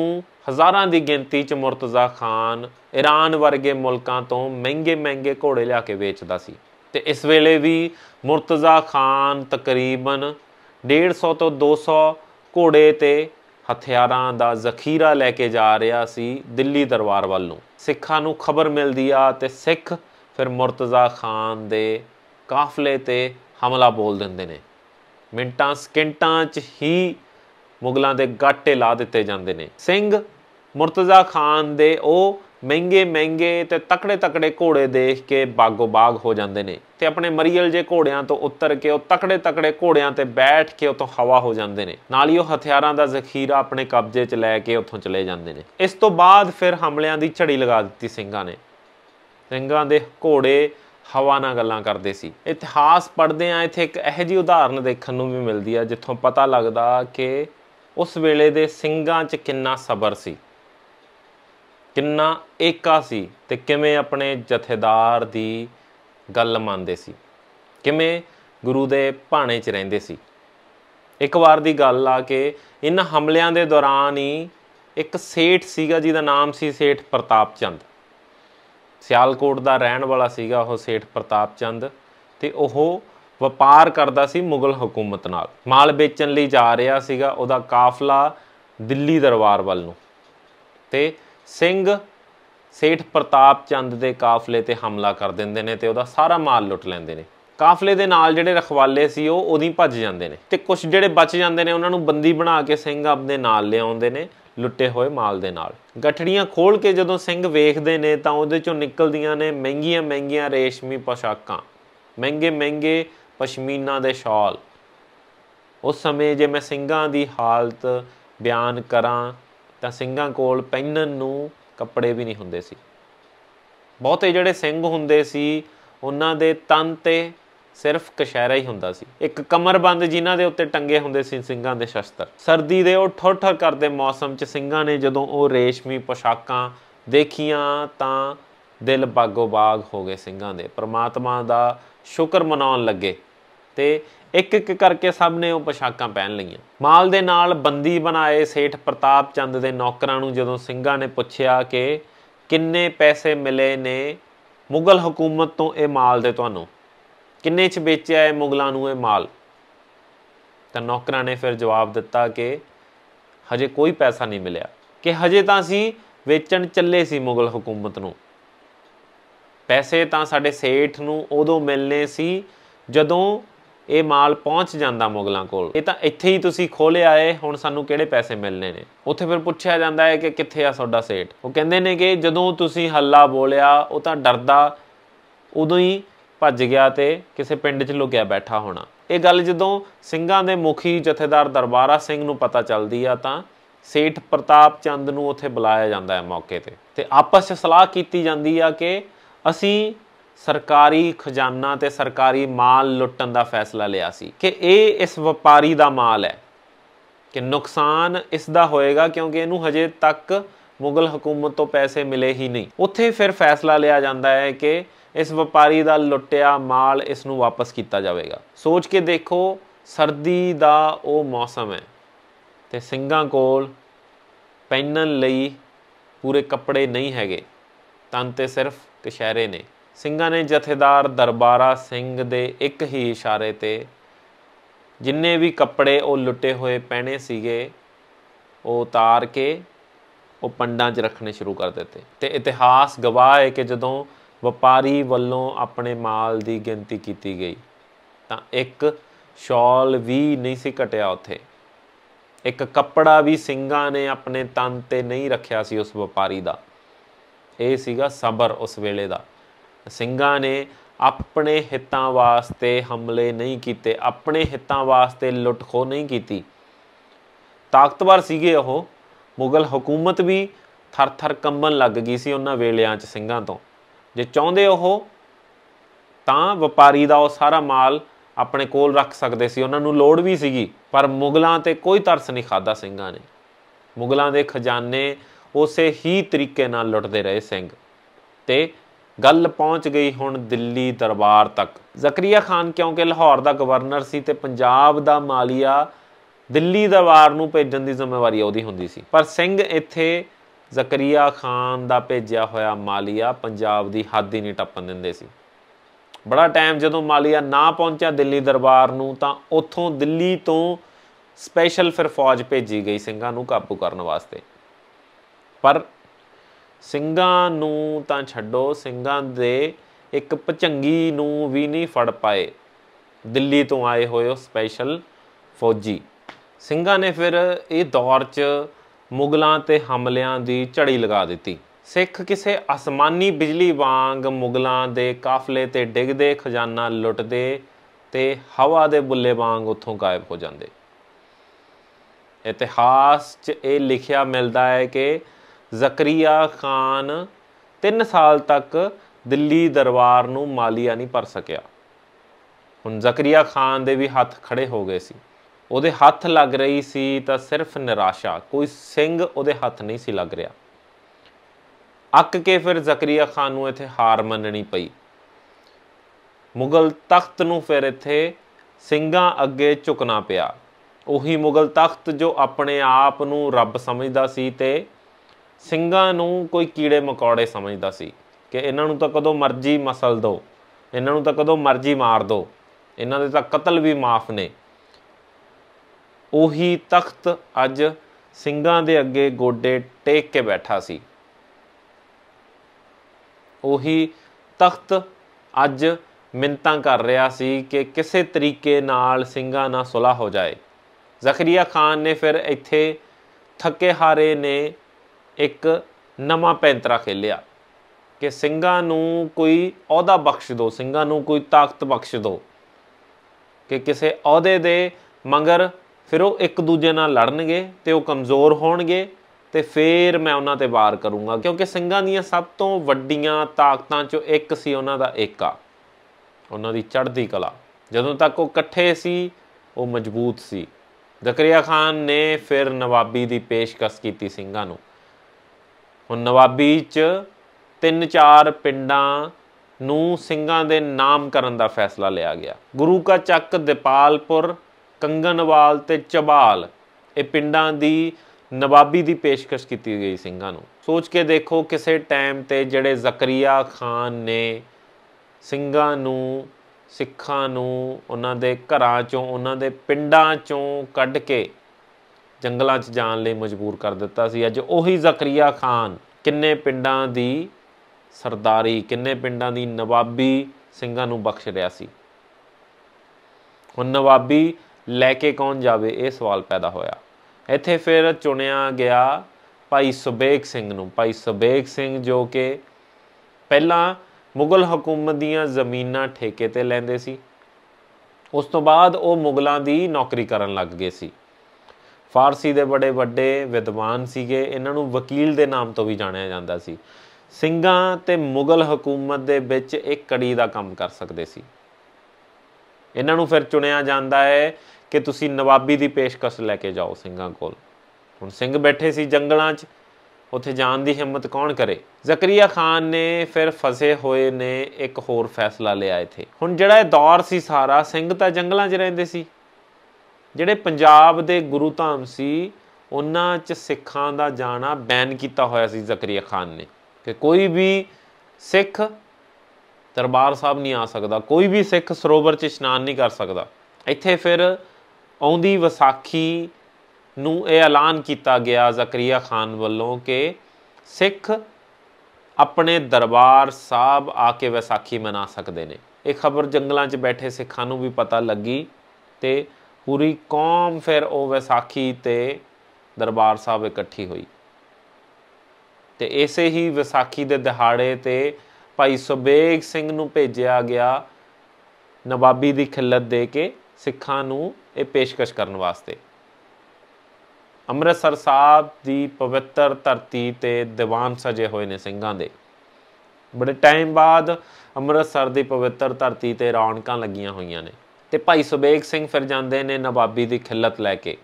ਹਜ਼ਾਰਾਂ ਦੀ ਗਿਣਤੀ 'ਚ ਮੁਰਤਜ਼ਾ ਖਾਨ ਈਰਾਨ ਵਰਗੇ ਮੁਲਕਾਂ ਤੋਂ ਮਹਿੰਗੇ-ਮਹਿੰਗੇ ਘੋੜੇ ਲਿਆ ਕੇ ਵੇਚਦਾ ਸੀ ਤੇ ਇਸ ਵੇਲੇ ਵੀ ਮੁਰਤਜ਼ਾ ਖਾਨ ਤਕਰੀਬਨ 150 ਤੋਂ 200 ਘੋੜੇ ਤੇ ਹਥਿਆਰਾਂ ਦਾ ਜ਼ਖੀਰਾ ਲੈ ਕੇ ਜਾ ਰਿਹਾ ਸੀ ਦਿੱਲੀ ਦਰਬਾਰ ਵੱਲ ਨੂੰ ਸਿੱਖਾਂ ਨੂੰ ਖਬਰ ਮਿਲਦੀ ਆ ਤੇ ਸਿੱਖ ਫਿਰ ਮੁਰਤਜ਼ਾ ਖਾਨ ਦੇ ਕਾਫਲੇ ਤੇ ਹਮਲਾ ਬੋਲ ਦਿੰਦੇ ਨੇ ਮਿੰਟਾਂ ਸਕਿੰਟਾਂ 'ਚ ਹੀ ਮੁਗਲਾਂ ਦੇ ਗਾਟੇ ਲਾ ਦਿੱਤੇ ਜਾਂਦੇ ਨੇ ਸਿੰਘ ਮੁਰਤਜ਼ਾ ਖਾਨ ਦੇ ਉਹ ਮਹਿੰਗੇ ਮਹਿੰਗੇ ਤੇ ਤਕੜੇ ਤਕੜੇ ਘੋੜੇ ਦੇਖ ਕੇ ਬਾਗੋ ਬਾਗ ਹੋ ਜਾਂਦੇ ਨੇ ਤੇ ਆਪਣੇ ਮਰੀਅਲ ਜੇ ਘੋੜਿਆਂ ਤੋਂ ਉੱਤਰ ਕੇ ਉਹ ਤਕੜੇ ਤਕੜੇ ਘੋੜਿਆਂ ਤੇ ਬੈਠ ਕੇ ਉਤੋਂ ਹਵਾ ਹੋ ਜਾਂਦੇ ਨੇ ਨਾਲ ਹੀ ਉਹ ਹਥਿਆਰਾਂ ਦਾ ਜ਼ਖੀਰਾ ਆਪਣੇ ਕਬਜ਼ੇ 'ਚ ਲੈ ਕੇ ਉਥੋਂ ਚਲੇ ਜਾਂਦੇ ਨੇ ਇਸ ਤੋਂ ਬਾਅਦ ਫਿਰ ਹਮਲਿਆਂ ਦੀ ਝੜੀ ਲਗਾ ਦਿੱਤੀ ਸਿੰਘਾਂ ਨੇ ਸਿੰਘਾਂ ਦੇ ਘੋੜੇ ਹਵਾ ਨਾਲ ਗੱਲਾਂ ਕਰਦੇ ਸੀ ਇਤਿਹਾਸ ਪੜ੍ਹਦੇ ਆ ਇੱਥੇ ਇੱਕ ਇਹੋ ਜਿਹੀ ਉਦਾਹਰਨ ਦੇਖਣ ਨੂੰ ਵੀ ਮਿਲਦੀ ਆ ਜਿੱਥੋਂ ਪਤਾ ਲੱਗਦਾ ਕਿ ਉਸ ਵੇਲੇ ਦੇ ਸਿੰਘਾਂ 'ਚ ਕਿੰਨਾ ਸਬਰ ਸੀ ਕਿੰਨਾ ਏਕਾ ਸੀ ਤੇ ਕਿਵੇਂ ਆਪਣੇ ਜਥੇਦਾਰ ਦੀ ਗੱਲ ਮੰਨਦੇ ਸੀ ਕਿਵੇਂ ਗੁਰੂ ਦੇ ਭਾਣੇ 'ਚ ਰਹਿੰਦੇ ਸੀ ਇੱਕ ਵਾਰ ਦੀ ਗੱਲ ਆ ਕੇ ਇਹਨਾਂ ਹਮਲਿਆਂ ਦੇ ਦੌਰਾਨ ਹੀ ਇੱਕ ਸੇਠ ਸੀਗਾ ਜਿਹਦਾ ਨਾਮ ਸੀ ਸੇਠ ਪ੍ਰਤਾਪ ਚੰਦ ਸਿਆਲਕੋਟ ਦਾ ਰਹਿਣ ਵਾਲਾ ਸੀਗਾ ਉਹ ਸੇਠ ਪ੍ਰਤਾਪ ਚੰਦ ਤੇ ਉਹ ਵਪਾਰ ਕਰਦਾ ਸੀ ਮੁਗਲ ਹਕੂਮਤ ਨਾਲ ਮਾਲ ਵੇਚਣ ਲਈ ਜਾ ਰਿਹਾ ਸੀਗਾ ਉਹਦਾ ਕਾਫਲਾ ਦਿੱਲੀ ਦਰਬਾਰ ਵੱਲ ਨੂੰ ਤੇ ਸਿੰਘ ਸੇਠ ਪ੍ਰਤਾਪ ਚੰਦ ਦੇ ਕਾਫਲੇ ਤੇ ਹਮਲਾ ਕਰ ਦਿੰਦੇ ਨੇ ਤੇ ਉਹਦਾ ਸਾਰਾ ਮਾਲ ਲੁੱਟ ਲੈਂਦੇ ਨੇ ਕਾਫਲੇ ਦੇ ਨਾਲ ਜਿਹੜੇ ਰਖਵਾਲੇ ਸੀ ਉਹ ਉਹਦੀ ਭੱਜ ਜਾਂਦੇ ਨੇ ਤੇ ਕੁਝ ਜਿਹੜੇ ਬਚ ਜਾਂਦੇ ਨੇ ਉਹਨਾਂ ਨੂੰ ਬੰਦੀ ਬਣਾ ਕੇ ਸਿੰਘ ਆਪਣੇ ਨਾਲ ਲਿਆਉਂਦੇ ਨੇ ਲੁੱਟੇ ਹੋਏ ਮਾਲ ਦੇ ਨਾਲ ਗੱਠੜੀਆਂ ਖੋਲ ਕੇ ਜਦੋਂ ਸਿੰਘ ਵੇਖਦੇ ਨੇ ਤਾਂ ਉਹਦੇ ਚੋਂ ਨਿਕਲਦੀਆਂ ਨੇ ਮਹਿੰਗੀਆਂ ਮਹਿੰਗੀਆਂ ਰੇਸ਼ਮੀ ਪੋਸ਼ਾਕਾਂ ਮਹਿੰਗੇ ਮਹਿੰਗੇ ਪਸ਼ਮੀਨਾ ਦੇ ਸ਼ਾਲ ਉਸ ਸਮੇਂ ਜੇ ਮੈਂ ਸਿੰਘਾਂ ਦੀ ਹਾਲਤ ਬਿਆਨ ਕਰਾਂ ਤਾਂ ਸਿੰਘਾਂ ਕੋਲ ਪਹਿਨਣ ਨੂੰ ਕੱਪੜੇ ਵੀ ਨਹੀਂ ਹੁੰਦੇ ਸੀ ਬਹੁਤੇ ਜਿਹੜੇ ਸਿੰਘ ਹੁੰਦੇ ਸੀ ਉਹਨਾਂ ਦੇ ਤਨ ਤੇ ਸਿਰਫ ਕਸ਼ਹਿਰਾ ਹੀ ਹੁੰਦਾ ਸੀ ਇੱਕ ਕਮਰਬੰਦ ਜਿਨ੍ਹਾਂ ਦੇ ਉੱਤੇ ਟੰਗੇ ਹੁੰਦੇ ਸੀ ਸਿੰਘਾਂ ਦੇ ਸ਼ਸਤਰ ਸਰਦੀ ਦੇ ਉਹ ਠੋਠਰ ਕਰਦੇ ਮੌਸਮ 'ਚ ਸਿੰਘਾਂ ਨੇ ਜਦੋਂ ਉਹ ਰੇਸ਼ਮੀ ਪੋਸ਼ਾਕਾਂ ਦੇਖੀਆਂ ਤਾਂ ਦਿਲ ਬਾਗੋ ਬਾਗ ਹੋ ਗਏ ਸਿੰਘਾਂ ਦੇ ਪ੍ਰਮਾਤਮਾ ਦਾ ਸ਼ੁਕਰ ਮਨਾਉਣ ਲੱਗੇ ਤੇ ਇੱਕ ਇੱਕ ਕਰਕੇ ਸਭ ਨੇ ਉਹ ਪੋਸ਼ਾਕਾਂ ਪਹਿਨ ਲਈਆਂ ਮਾਲ ਦੇ ਨਾਲ ਬੰਦੀ ਬਣਾਏ ਸੇਠ ਪ੍ਰਤਾਪ ਚੰਦ ਦੇ ਨੌਕਰਾਂ ਨੂੰ ਜਦੋਂ ਸਿੰਘਾਂ ਨੇ ਪੁੱਛਿਆ ਕਿ ਕਿੰਨੇ ਪੈਸੇ ਮਿਲੇ ਨੇ ਮੁਗਲ ਹਕੂਮਤ ਤੋਂ ਇਹ ਮਾਲ ਦੇ ਤੁਹਾਨੂੰ ਕਿੰਨੇ ਚ ਵੇਚਿਆ ਹੈ ਮੁਗਲਾਂ ਨੂੰ ਇਹ ਮਾਲ ਤਾਂ ਨੌਕਰਾਂ ਨੇ ਫਿਰ ਜਵਾਬ ਦਿੱਤਾ ਕਿ ਹਜੇ ਕੋਈ ਪੈਸਾ ਨਹੀਂ ਮਿਲਿਆ ਕਿ ਹਜੇ ਤਾਂ ਸੀ ਵੇਚਣ ਚੱਲੇ ਸੀ ਮੁਗਲ ਹਕੂਮਤ ਨੂੰ ਪੈਸੇ ਤਾਂ ਸਾਡੇ ਸੇਠ ਨੂੰ ਉਦੋਂ ਮਿਲਨੇ ਸੀ ਜਦੋਂ ਇਹ ਮਾਲ ਪਹੁੰਚ ਜਾਂਦਾ ਮੁਗਲਾਂ ਕੋਲ ਇਹ ਤਾਂ ਇੱਥੇ ਹੀ ਤੁਸੀਂ ਖੋਲਿਆ ਏ ਹੁਣ ਸਾਨੂੰ ਕਿਹੜੇ ਪੈਸੇ ਮਿਲਨੇ ਨੇ ਉੱਥੇ ਫਿਰ ਪੁੱਛਿਆ ਜਾਂਦਾ ਹੈ ਕਿ ਕਿੱਥੇ ਆ ਤੁਹਾਡਾ ਸੇਠ ਉਹ ਕਹਿੰਦੇ ਨੇ ਕਿ ਜਦੋਂ ਤੁਸੀਂ ਹੱਲਾ ਬੋਲਿਆ ਉਹ ਤਾਂ ਡਰਦਾ ਉਦੋਂ ਹੀ ਭੱਜ ਗਿਆ ਤੇ ਕਿਸੇ ਪਿੰਡ 'ਚ ਲੁਕਿਆ ਬੈਠਾ ਹੋਣਾ ਇਹ ਗੱਲ ਜਦੋਂ ਸਿੰਘਾਂ ਦੇ ਮੁਖੀ ਜਥੇਦਾਰ ਦਰਬਾਰਾ ਸਿੰਘ ਨੂੰ ਪਤਾ ਚੱਲਦੀ ਆ ਤਾਂ ਸੇਠ ਪ੍ਰਤਾਪ ਚੰਦ ਨੂੰ ਉੱਥੇ ਬੁਲਾਇਆ ਜਾਂਦਾ ਹੈ ਮੌਕੇ ਤੇ ਤੇ ਆਪਸ 'ਚ ਸਲਾਹ ਕੀਤੀ ਜਾਂਦੀ ਆ ਕਿ ਅਸੀਂ ਸਰਕਾਰੀ ਖਜ਼ਾਨਾ ਤੇ ਸਰਕਾਰੀ ਮਾਲ ਲੁੱਟਣ ਦਾ ਫੈਸਲਾ ਲਿਆ ਸੀ ਕਿ ਇਹ ਇਸ ਵਪਾਰੀ ਦਾ ਮਾਲ ਹੈ ਕਿ ਨੁਕਸਾਨ ਇਸ ਦਾ ਹੋਏਗਾ ਕਿਉਂਕਿ ਇਹਨੂੰ ਹਜੇ ਤੱਕ ਮੁਗਲ ਹਕੂਮਤ ਤੋਂ ਪੈਸੇ ਮਿਲੇ ਹੀ ਨਹੀਂ ਉੱਥੇ ਫਿਰ ਫੈਸਲਾ ਲਿਆ ਜਾਂਦਾ ਹੈ ਕਿ ਇਸ ਵਪਾਰੀ ਦਾ ਲੁੱਟਿਆ ਮਾਲ ਇਸ ਨੂੰ ਵਾਪਸ ਕੀਤਾ ਜਾਵੇਗਾ ਸੋਚ ਕੇ ਦੇਖੋ ਸਰਦੀ ਦਾ ਉਹ ਮੌਸਮ ਹੈ ਤੇ ਸਿੰਘਾਂ ਕੋਲ ਪਹਿਨਣ ਲਈ ਪੂਰੇ ਕੱਪੜੇ ਨਹੀਂ ਹੈਗੇ ਤਨ ਤੇ ਸਿਰਫ ਕਸ਼ਹਿਰੇ ਨੇ ਸਿੰਘਾਂ ਨੇ ਜਥੇਦਾਰ ਦਰਬਾਰਾ ਸਿੰਘ ਦੇ ਇੱਕ ਹੀ ਇਸ਼ਾਰੇ ਤੇ ਜਿੰਨੇ ਵੀ ਕੱਪੜੇ ਉਹ ਲੁੱਟੇ ਹੋਏ ਪਹਿਨੇ ਸੀਗੇ ਉਹ ਉਤਾਰ ਕੇ ਉਹ ਪੰਡਾਂ 'ਚ ਰੱਖਣੇ ਸ਼ੁਰੂ ਕਰ ਦਿੱਤੇ ਤੇ ਇਤਿਹਾਸ ਗਵਾਹ ਹੈ ਕਿ ਜਦੋਂ ਵਪਾਰੀ ਵੱਲੋਂ ਆਪਣੇ ਮਾਲ ਦੀ ਗਿਣਤੀ ਕੀਤੀ ਗਈ ਤਾਂ ਇੱਕ ਸ਼ਾਲ ਵੀ ਨਹੀਂ ਸੀ ਘਟਿਆ ਉੱਥੇ ਇੱਕ ਕੱਪੜਾ ਵੀ ਸਿੰਘਾਂ ਨੇ ਆਪਣੇ ਤਨ ਤੇ ਨਹੀਂ ਰੱਖਿਆ ਸੀ ਉਸ ਵਪਾਰੀ ਦਾ ਇਹ ਸੀਗਾ ਸਬਰ ਉਸ ਵੇਲੇ ਦਾ ਸਿੰਘਾਂ ਨੇ ਆਪਣੇ ਹਿੱਤਾਂ ਵਾਸਤੇ ਹਮਲੇ ਨਹੀਂ ਕੀਤੇ ਆਪਣੇ ਹਿੱਤਾਂ ਵਾਸਤੇ ਲੁੱਟਖੋ ਨਹੀਂ ਕੀਤੀ ਤਾਕਤਵਰ ਸੀਗੇ ਉਹ ਮੁਗਲ ਹਕੂਮਤ ਵੀ ਥਰ-ਥਰ ਕੰਬਣ ਲੱਗ ਗਈ ਸੀ ਉਹਨਾਂ ਵੇਲਿਆਂ 'ਚ ਸਿੰਘਾਂ ਤੋਂ ਜੇ ਚਾਹੁੰਦੇ ਉਹ ਤਾਂ ਵਪਾਰੀ ਦਾ ਉਹ ਸਾਰਾ ਮਾਲ ਆਪਣੇ ਕੋਲ ਰੱਖ ਸਕਦੇ ਸੀ ਉਹਨਾਂ ਨੂੰ ਲੋੜ ਵੀ ਸੀਗੀ ਪਰ ਮੁਗਲਾਂ ਤੇ ਕੋਈ ਤਰਸ ਨਹੀਂ ਖਾਦਾ ਸਿੰਘਾਂ ਨੇ ਮੁਗਲਾਂ ਦੇ ਖਜ਼ਾਨੇ ਉਸੇ ਹੀ ਤਰੀਕੇ ਨਾਲ ਲੁੱਟਦੇ ਰਹੇ ਸਿੰਘ ਤੇ ਗੱਲ ਪਹੁੰਚ ਗਈ ਹੁਣ ਦਿੱਲੀ ਦਰਬਾਰ ਤੱਕ ਜ਼ਕਰੀਆ ਖਾਨ ਕਿਉਂਕਿ ਲਾਹੌਰ ਦਾ ਗਵਰਨਰ ਸੀ ਤੇ ਪੰਜਾਬ ਦਾ ਮਾਲੀਆ ਦਿੱਲੀ ਦਰਬਾਰ ਨੂੰ ਭੇਜਣ ਦੀ ਜ਼ਿੰਮੇਵਾਰੀ ਉਹਦੀ ਹੁੰਦੀ ਸੀ ਪਰ ਸਿੰਘ ਇੱਥੇ ਜ਼ਕਰੀਆ ਖਾਨ ਦਾ ਭੇਜਿਆ ਹੋਇਆ ਮਾਲੀਆ ਪੰਜਾਬ ਦੀ ਹੱਦ ਹੀ ਨਹੀਂ ਟੱਪਣ ਦਿੰਦੇ ਸੀ ਬੜਾ ਟਾਈਮ ਜਦੋਂ ਮਾਲੀਆ ਨਾ ਪਹੁੰਚਿਆ ਦਿੱਲੀ ਦਰਬਾਰ ਨੂੰ ਤਾਂ ਉੱਥੋਂ ਦਿੱਲੀ ਤੋਂ ਸਪੈਸ਼ਲ ਫਿਰ ਫੌਜ ਭੇਜੀ ਗਈ ਸਿੰਘਾਂ ਨੂੰ ਕਾਬੂ ਕਰਨ ਵਾਸਤੇ ਪਰ ਸਿੰਘਾਂ ਨੂੰ ਤਾਂ ਛੱਡੋ ਸਿੰਘਾਂ ਦੇ ਇੱਕ ਪਚੰਗੀ ਨੂੰ ਵੀ ਨਹੀਂ ਫੜ ਪਾਏ ਦਿੱਲੀ ਤੋਂ ਆਏ ਹੋਏ ਉਹ ਸਪੈਸ਼ਲ ਫੌਜੀ ਸਿੰਘਾਂ ਨੇ ਫਿਰ ਇਹ ਦੌਰ 'ਚ ਮੁਗਲਾਂ ਤੇ ਹਮਲਿਆਂ ਦੀ ਝੜੀ ਲਗਾ ਦਿੱਤੀ ਸਿੱਖ ਕਿਸੇ ਅਸਮਾਨੀ ਬਿਜਲੀ ਵਾਂਗ ਮੁਗਲਾਂ ਦੇ ਕਾਫਲੇ ਤੇ ਡਿੱਗਦੇ ਖਜ਼ਾਨਾ ਲੁੱਟਦੇ ਤੇ ਹਵਾ ਦੇ ਬੁੱਲੇ ਵਾਂਗ ਉੱਥੋਂ ਗਾਇਬ ਹੋ ਜਾਂਦੇ ਇਤਿਹਾਸ 'ਚ ਇਹ ਲਿਖਿਆ ਮਿਲਦਾ ਹੈ ਕਿ ਜ਼ਕਰੀਆ ਖਾਨ 3 ਸਾਲ ਤੱਕ ਦਿੱਲੀ ਦਰਬਾਰ ਨੂੰ ਮਾਲੀਆ ਨਹੀਂ ਭਰ ਸਕਿਆ ਹੁਣ ਜ਼ਕਰੀਆ ਖਾਨ ਦੇ ਵੀ ਹੱਥ ਖੜੇ ਹੋ ਗਏ ਸੀ ਉਹਦੇ ਹੱਥ ਲੱਗ ਰਹੀ ਸੀ ਤਾਂ ਸਿਰਫ ਨਿਰਾਸ਼ਾ ਕੋਈ ਸਿੰਘ ਉਹਦੇ ਹੱਥ ਨਹੀਂ ਸੀ ਲੱਗ ਰਿਹਾ ਅੱਕ ਕੇ ਫਿਰ ਜ਼ਕਰੀਆ ਖਾਨ ਨੂੰ ਇੱਥੇ ਹਾਰ ਮੰਨਣੀ ਪਈ ਮੁਗਲ ਤਖਤ ਨੂੰ ਫਿਰ ਇੱਥੇ ਸਿੰਘਾਂ ਅੱਗੇ ਝੁਕਣਾ ਪਿਆ ਉਹੀ ਮੁਗਲ ਤਖਤ ਜੋ ਆਪਣੇ ਆਪ ਨੂੰ ਰੱਬ ਸਮਝਦਾ ਸੀ ਤੇ ਸਿੰਘਾਂ ਨੂੰ ਕੋਈ ਕੀੜੇ ਮਕੌੜੇ ਸਮਝਦਾ ਸੀ ਕਿ ਇਹਨਾਂ ਨੂੰ ਤਾਂ ਕਦੋਂ ਮਰਜ਼ੀ ਮਸਲ ਦੋ ਇਹਨਾਂ ਨੂੰ ਤਾਂ ਕਦੋਂ ਮਰਜ਼ੀ ਮਾਰ ਦੋ ਇਹਨਾਂ ਦੇ ਤਾਂ ਕਤਲ ਵੀ ਮਾਫ ਨੇ ਉਹੀ ਤਖਤ ਅੱਜ ਸਿੰਘਾਂ ਦੇ ਅੱਗੇ ਗੋਡੇ ਟੇਕ ਕੇ ਬੈਠਾ ਸੀ ਉਹੀ ਤਖਤ ਅੱਜ ਮਿੰਤਾਂ ਕਰ ਰਿਹਾ ਸੀ ਕਿ ਕਿਸੇ ਤਰੀਕੇ ਨਾਲ ਸਿੰਘਾਂ ਨਾਲ ਸੁਲਾ ਹੋ ਜਾਏ ਜ਼ਖਰੀਆ ਖਾਨ ਨੇ ਫਿਰ ਇੱਥੇ ਥੱਕੇ ਹਾਰੇ ਨੇ ਇੱਕ ਨਵਾਂ ਪੈਂਤਰਾ ਖੇਲਿਆ ਕਿ ਸਿੰਘਾਂ ਨੂੰ ਕੋਈ ਅਹੁਦਾ ਬਖਸ਼ ਦਿਓ ਸਿੰਘਾਂ ਨੂੰ ਕੋਈ ਤਾਕਤ ਬਖਸ਼ ਦਿਓ ਕਿ ਕਿਸੇ ਅਹੁਦੇ ਦੇ ਮੰਗਰ ਫਿਰ ਉਹ ਇੱਕ ਦੂਜੇ ਨਾਲ ਲੜਨਗੇ ਤੇ ਉਹ ਕਮਜ਼ੋਰ ਹੋਣਗੇ ਤੇ ਫੇਰ ਮੈਂ ਉਹਨਾਂ ਤੇ ਵਾਰ ਕਰੂੰਗਾ ਕਿਉਂਕਿ ਸਿੰਘਾਂ ਦੀਆਂ ਸਭ ਤੋਂ ਵੱਡੀਆਂ ਤਾਕਤਾਂ ਚੋਂ ਇੱਕ ਸੀ ਉਹਨਾਂ ਦਾ ਏਕਾ ਉਹਨਾਂ ਦੀ ਚੜ੍ਹਦੀ ਕਲਾ ਜਦੋਂ ਤੱਕ ਉਹ ਇਕੱਠੇ ਸੀ ਉਹ ਮਜ਼ਬੂਤ ਸੀ ਜ਼ਕਰੀਆ ਖਾਨ ਨੇ ਫਿਰ ਨਵਾਬੀ ਦੀ ਪੇਸ਼ਕਸ਼ ਕੀਤੀ ਸਿੰਘਾਂ ਨੂੰ ਹੁਣ ਨਵਾਬੀ 'ਚ ਤਿੰਨ ਚਾਰ ਪਿੰਡਾਂ ਨੂੰ ਸਿੰਘਾਂ ਦੇ ਨਾਮ ਕਰਨ ਦਾ ਫੈਸਲਾ ਲਿਆ ਗਿਆ ਗੁਰੂ ਕਾ ਚੱਕ ਦੀਪਾਲਪੁਰ ਕੰਗਨਵਾਲ ਤੇ ਚਬਾਲ ਇਹ ਪਿੰਡਾਂ ਦੀ ਨਵਾਬੀ ਦੀ ਪੇਸ਼ਕਸ਼ ਕੀਤੀ ਗਈ ਸਿੰਘਾਂ ਨੂੰ ਸੋਚ ਕੇ ਦੇਖੋ ਕਿਸੇ ਟਾਈਮ ਤੇ ਜਿਹੜੇ ਜ਼ਕਰੀਆ ਖਾਨ ਨੇ ਸਿੰਘਾਂ ਨੂੰ ਸਿੱਖਾਂ ਨੂੰ ਉਹਨਾਂ ਦੇ ਘਰਾਂ ਚੋਂ ਉਹਨਾਂ ਦੇ ਪਿੰਡਾਂ ਚੋਂ ਕੱਢ ਕੇ ਜੰਗਲਾਂ 'ਚ ਜਾਣ ਲਈ ਮਜਬੂਰ ਕਰ ਦਿੱਤਾ ਸੀ ਅੱਜ ਉਹੀ ਜ਼ਕਰੀਆ ਖਾਨ ਕਿੰਨੇ ਪਿੰਡਾਂ ਦੀ ਸਰਦਾਰੀ ਕਿੰਨੇ ਪਿੰਡਾਂ ਦੀ ਨਵਾਬੀ ਸਿੰਘਾਂ ਨੂੰ ਬਖਸ਼ ਰਿਹਾ ਸੀ ਹੁਣ ਨਵਾਬੀ ਲੈ ਕੇ ਕੌਣ ਜਾਵੇ ਇਹ ਸਵਾਲ ਪੈਦਾ ਹੋਇਆ ਇੱਥੇ ਫਿਰ ਚੁਣਿਆ ਗਿਆ ਭਾਈ ਸੁਬੇਗ ਸਿੰਘ ਨੂੰ ਭਾਈ ਸੁਬੇਗ ਸਿੰਘ ਜੋ ਕਿ ਪਹਿਲਾਂ ਮੁਗਲ ਹਕੂਮਤ ਦੀਆਂ ਜ਼ਮੀਨਾਂ ਠੇਕੇ ਤੇ ਲੈਂਦੇ ਸੀ ਉਸ ਤੋਂ ਬਾਅਦ ਉਹ ਮੁਗਲਾਂ ਦੀ ਨੌਕਰੀ ਕਰਨ ਲੱਗ ਗਏ ਸੀ ਫਾਰਸੀ ਦੇ ਬੜੇ ਵੱਡੇ ਵਿਦਵਾਨ ਸੀਗੇ ਇਹਨਾਂ ਨੂੰ ਵਕੀਲ ਦੇ ਨਾਮ ਤੋਂ ਵੀ ਜਾਣਿਆ ਜਾਂਦਾ ਸੀ ਸਿੰਘਾਂ ਤੇ ਮੁਗਲ ਹਕੂਮਤ ਦੇ ਵਿੱਚ ਇੱਕ ਕੜੀ ਦਾ ਕੰਮ ਕਰ ਸਕਦੇ ਸੀ ਇਹਨਾਂ ਨੂੰ ਫਿਰ ਚੁਣਿਆ ਜਾਂਦਾ ਹੈ ਕਿ ਤੁਸੀਂ ਨਵਾਬੀ ਦੀ ਪੇਸ਼ਕਸ਼ ਲੈ ਕੇ ਜਾਓ ਸਿੰਘਾਂ ਕੋਲ ਹੁਣ ਸਿੰਘ ਬੈਠੇ ਸੀ ਜੰਗਲਾਂ 'ਚ ਉੱਥੇ ਜਾਣ ਦੀ ਹਿੰਮਤ ਕੌਣ ਕਰੇ ਜ਼ਕਰੀਆ ਖਾਨ ਨੇ ਫਿਰ ਫਸੇ ਹੋਏ ਨੇ ਇੱਕ ਹੋਰ ਫੈਸਲਾ ਲਿਆ ਇਥੇ ਹੁਣ ਜਿਹੜਾ ਇਹ ਦੌਰ ਸੀ ਸਾਰਾ ਸਿੰਘ ਤਾਂ ਜੰਗਲਾਂ 'ਚ ਰਹਿੰਦੇ ਸੀ ਜਿਹੜੇ ਪੰਜਾਬ ਦੇ ਗੁਰੂ ਧਾਮ ਸੀ ਉਹਨਾਂ 'ਚ ਸਿੱਖਾਂ ਦਾ ਜਾਣਾ ਬੈਨ ਕੀਤਾ ਹੋਇਆ ਸੀ ਜ਼ਕਰੀਆ ਖਾਨ ਨੇ ਕਿ ਕੋਈ ਵੀ ਸਿੱਖ ਦਰਬਾਰ ਸਾਹਿਬ ਨਹੀਂ ਆ ਸਕਦਾ ਕੋਈ ਵੀ ਸਿੱਖ ਸਰੋਵਰ 'ਚ ਇਸ਼ਨਾਨ ਨਹੀਂ ਕਰ ਸਕਦਾ ਇੱਥੇ ਫਿਰ ਆਉਂਦੀ ਵਿਸਾਖੀ ਨੂੰ ਇਹ ਐਲਾਨ ਕੀਤਾ ਗਿਆ ਜ਼ਕਰੀਆ ਖਾਨ ਵੱਲੋਂ ਕਿ ਸਿੱਖ ਆਪਣੇ ਦਰਬਾਰ ਸਾਹਿਬ ਆ ਕੇ ਵਿਸਾਖੀ ਮਨਾ ਸਕਦੇ ਨੇ ਇਹ ਖਬਰ ਜੰਗਲਾਂ 'ਚ ਬੈਠੇ ਸਿੱਖਾਂ ਨੂੰ ਵੀ ਪਤਾ ਲੱਗੀ ਤੇ ਪੂਰੀ ਕੌਮ ਫਿਰ ਉਹ ਵਿਸਾਖੀ ਤੇ ਦਰਬਾਰ ਸਾਹਿਬ ਇਕੱਠੀ ਹੋਈ ਤੇ ਐਸੇ ਹੀ ਵਿਸਾਖੀ ਦੇ ਦਿਹਾੜੇ ਤੇ ਭਾਈ ਸੁਬੇਗ ਸਿੰਘ ਨੂੰ ਭੇਜਿਆ ਗਿਆ ਨਵਾਬੀ ਦੀ ਖਿੱਲਤ ਦੇ ਕੇ ਸਿੱਖਾਂ ਨੂੰ ਇਹ ਪੇਸ਼ਕਸ਼ ਕਰਨ ਵਾਸਤੇ ਅੰਮ੍ਰਿਤਸਰ ਸਾਹਿਬ ਦੀ ਪਵਿੱਤਰ ਧਰਤੀ ਤੇ ਦੀਵਾਨ ਸਜੇ ਹੋਏ ਨੇ ਸਿੰਘਾਂ ਦੇ ਬੜੇ ਟਾਈਮ ਬਾਅਦ ਅੰਮ੍ਰਿਤਸਰ ਦੀ ਪਵਿੱਤਰ ਧਰਤੀ ਤੇ ਰੌਣਕਾਂ ਲੱਗੀਆਂ ਹੋਈਆਂ ਨੇ ਤੇ ਭਾਈ ਸੁਬੇਗ ਸਿੰਘ ਫਿਰ ਜਾਂਦੇ ਨੇ ਨਵਾਬੀ ਦੀ ਖਿੱਲਤ ਲੈ ਕੇ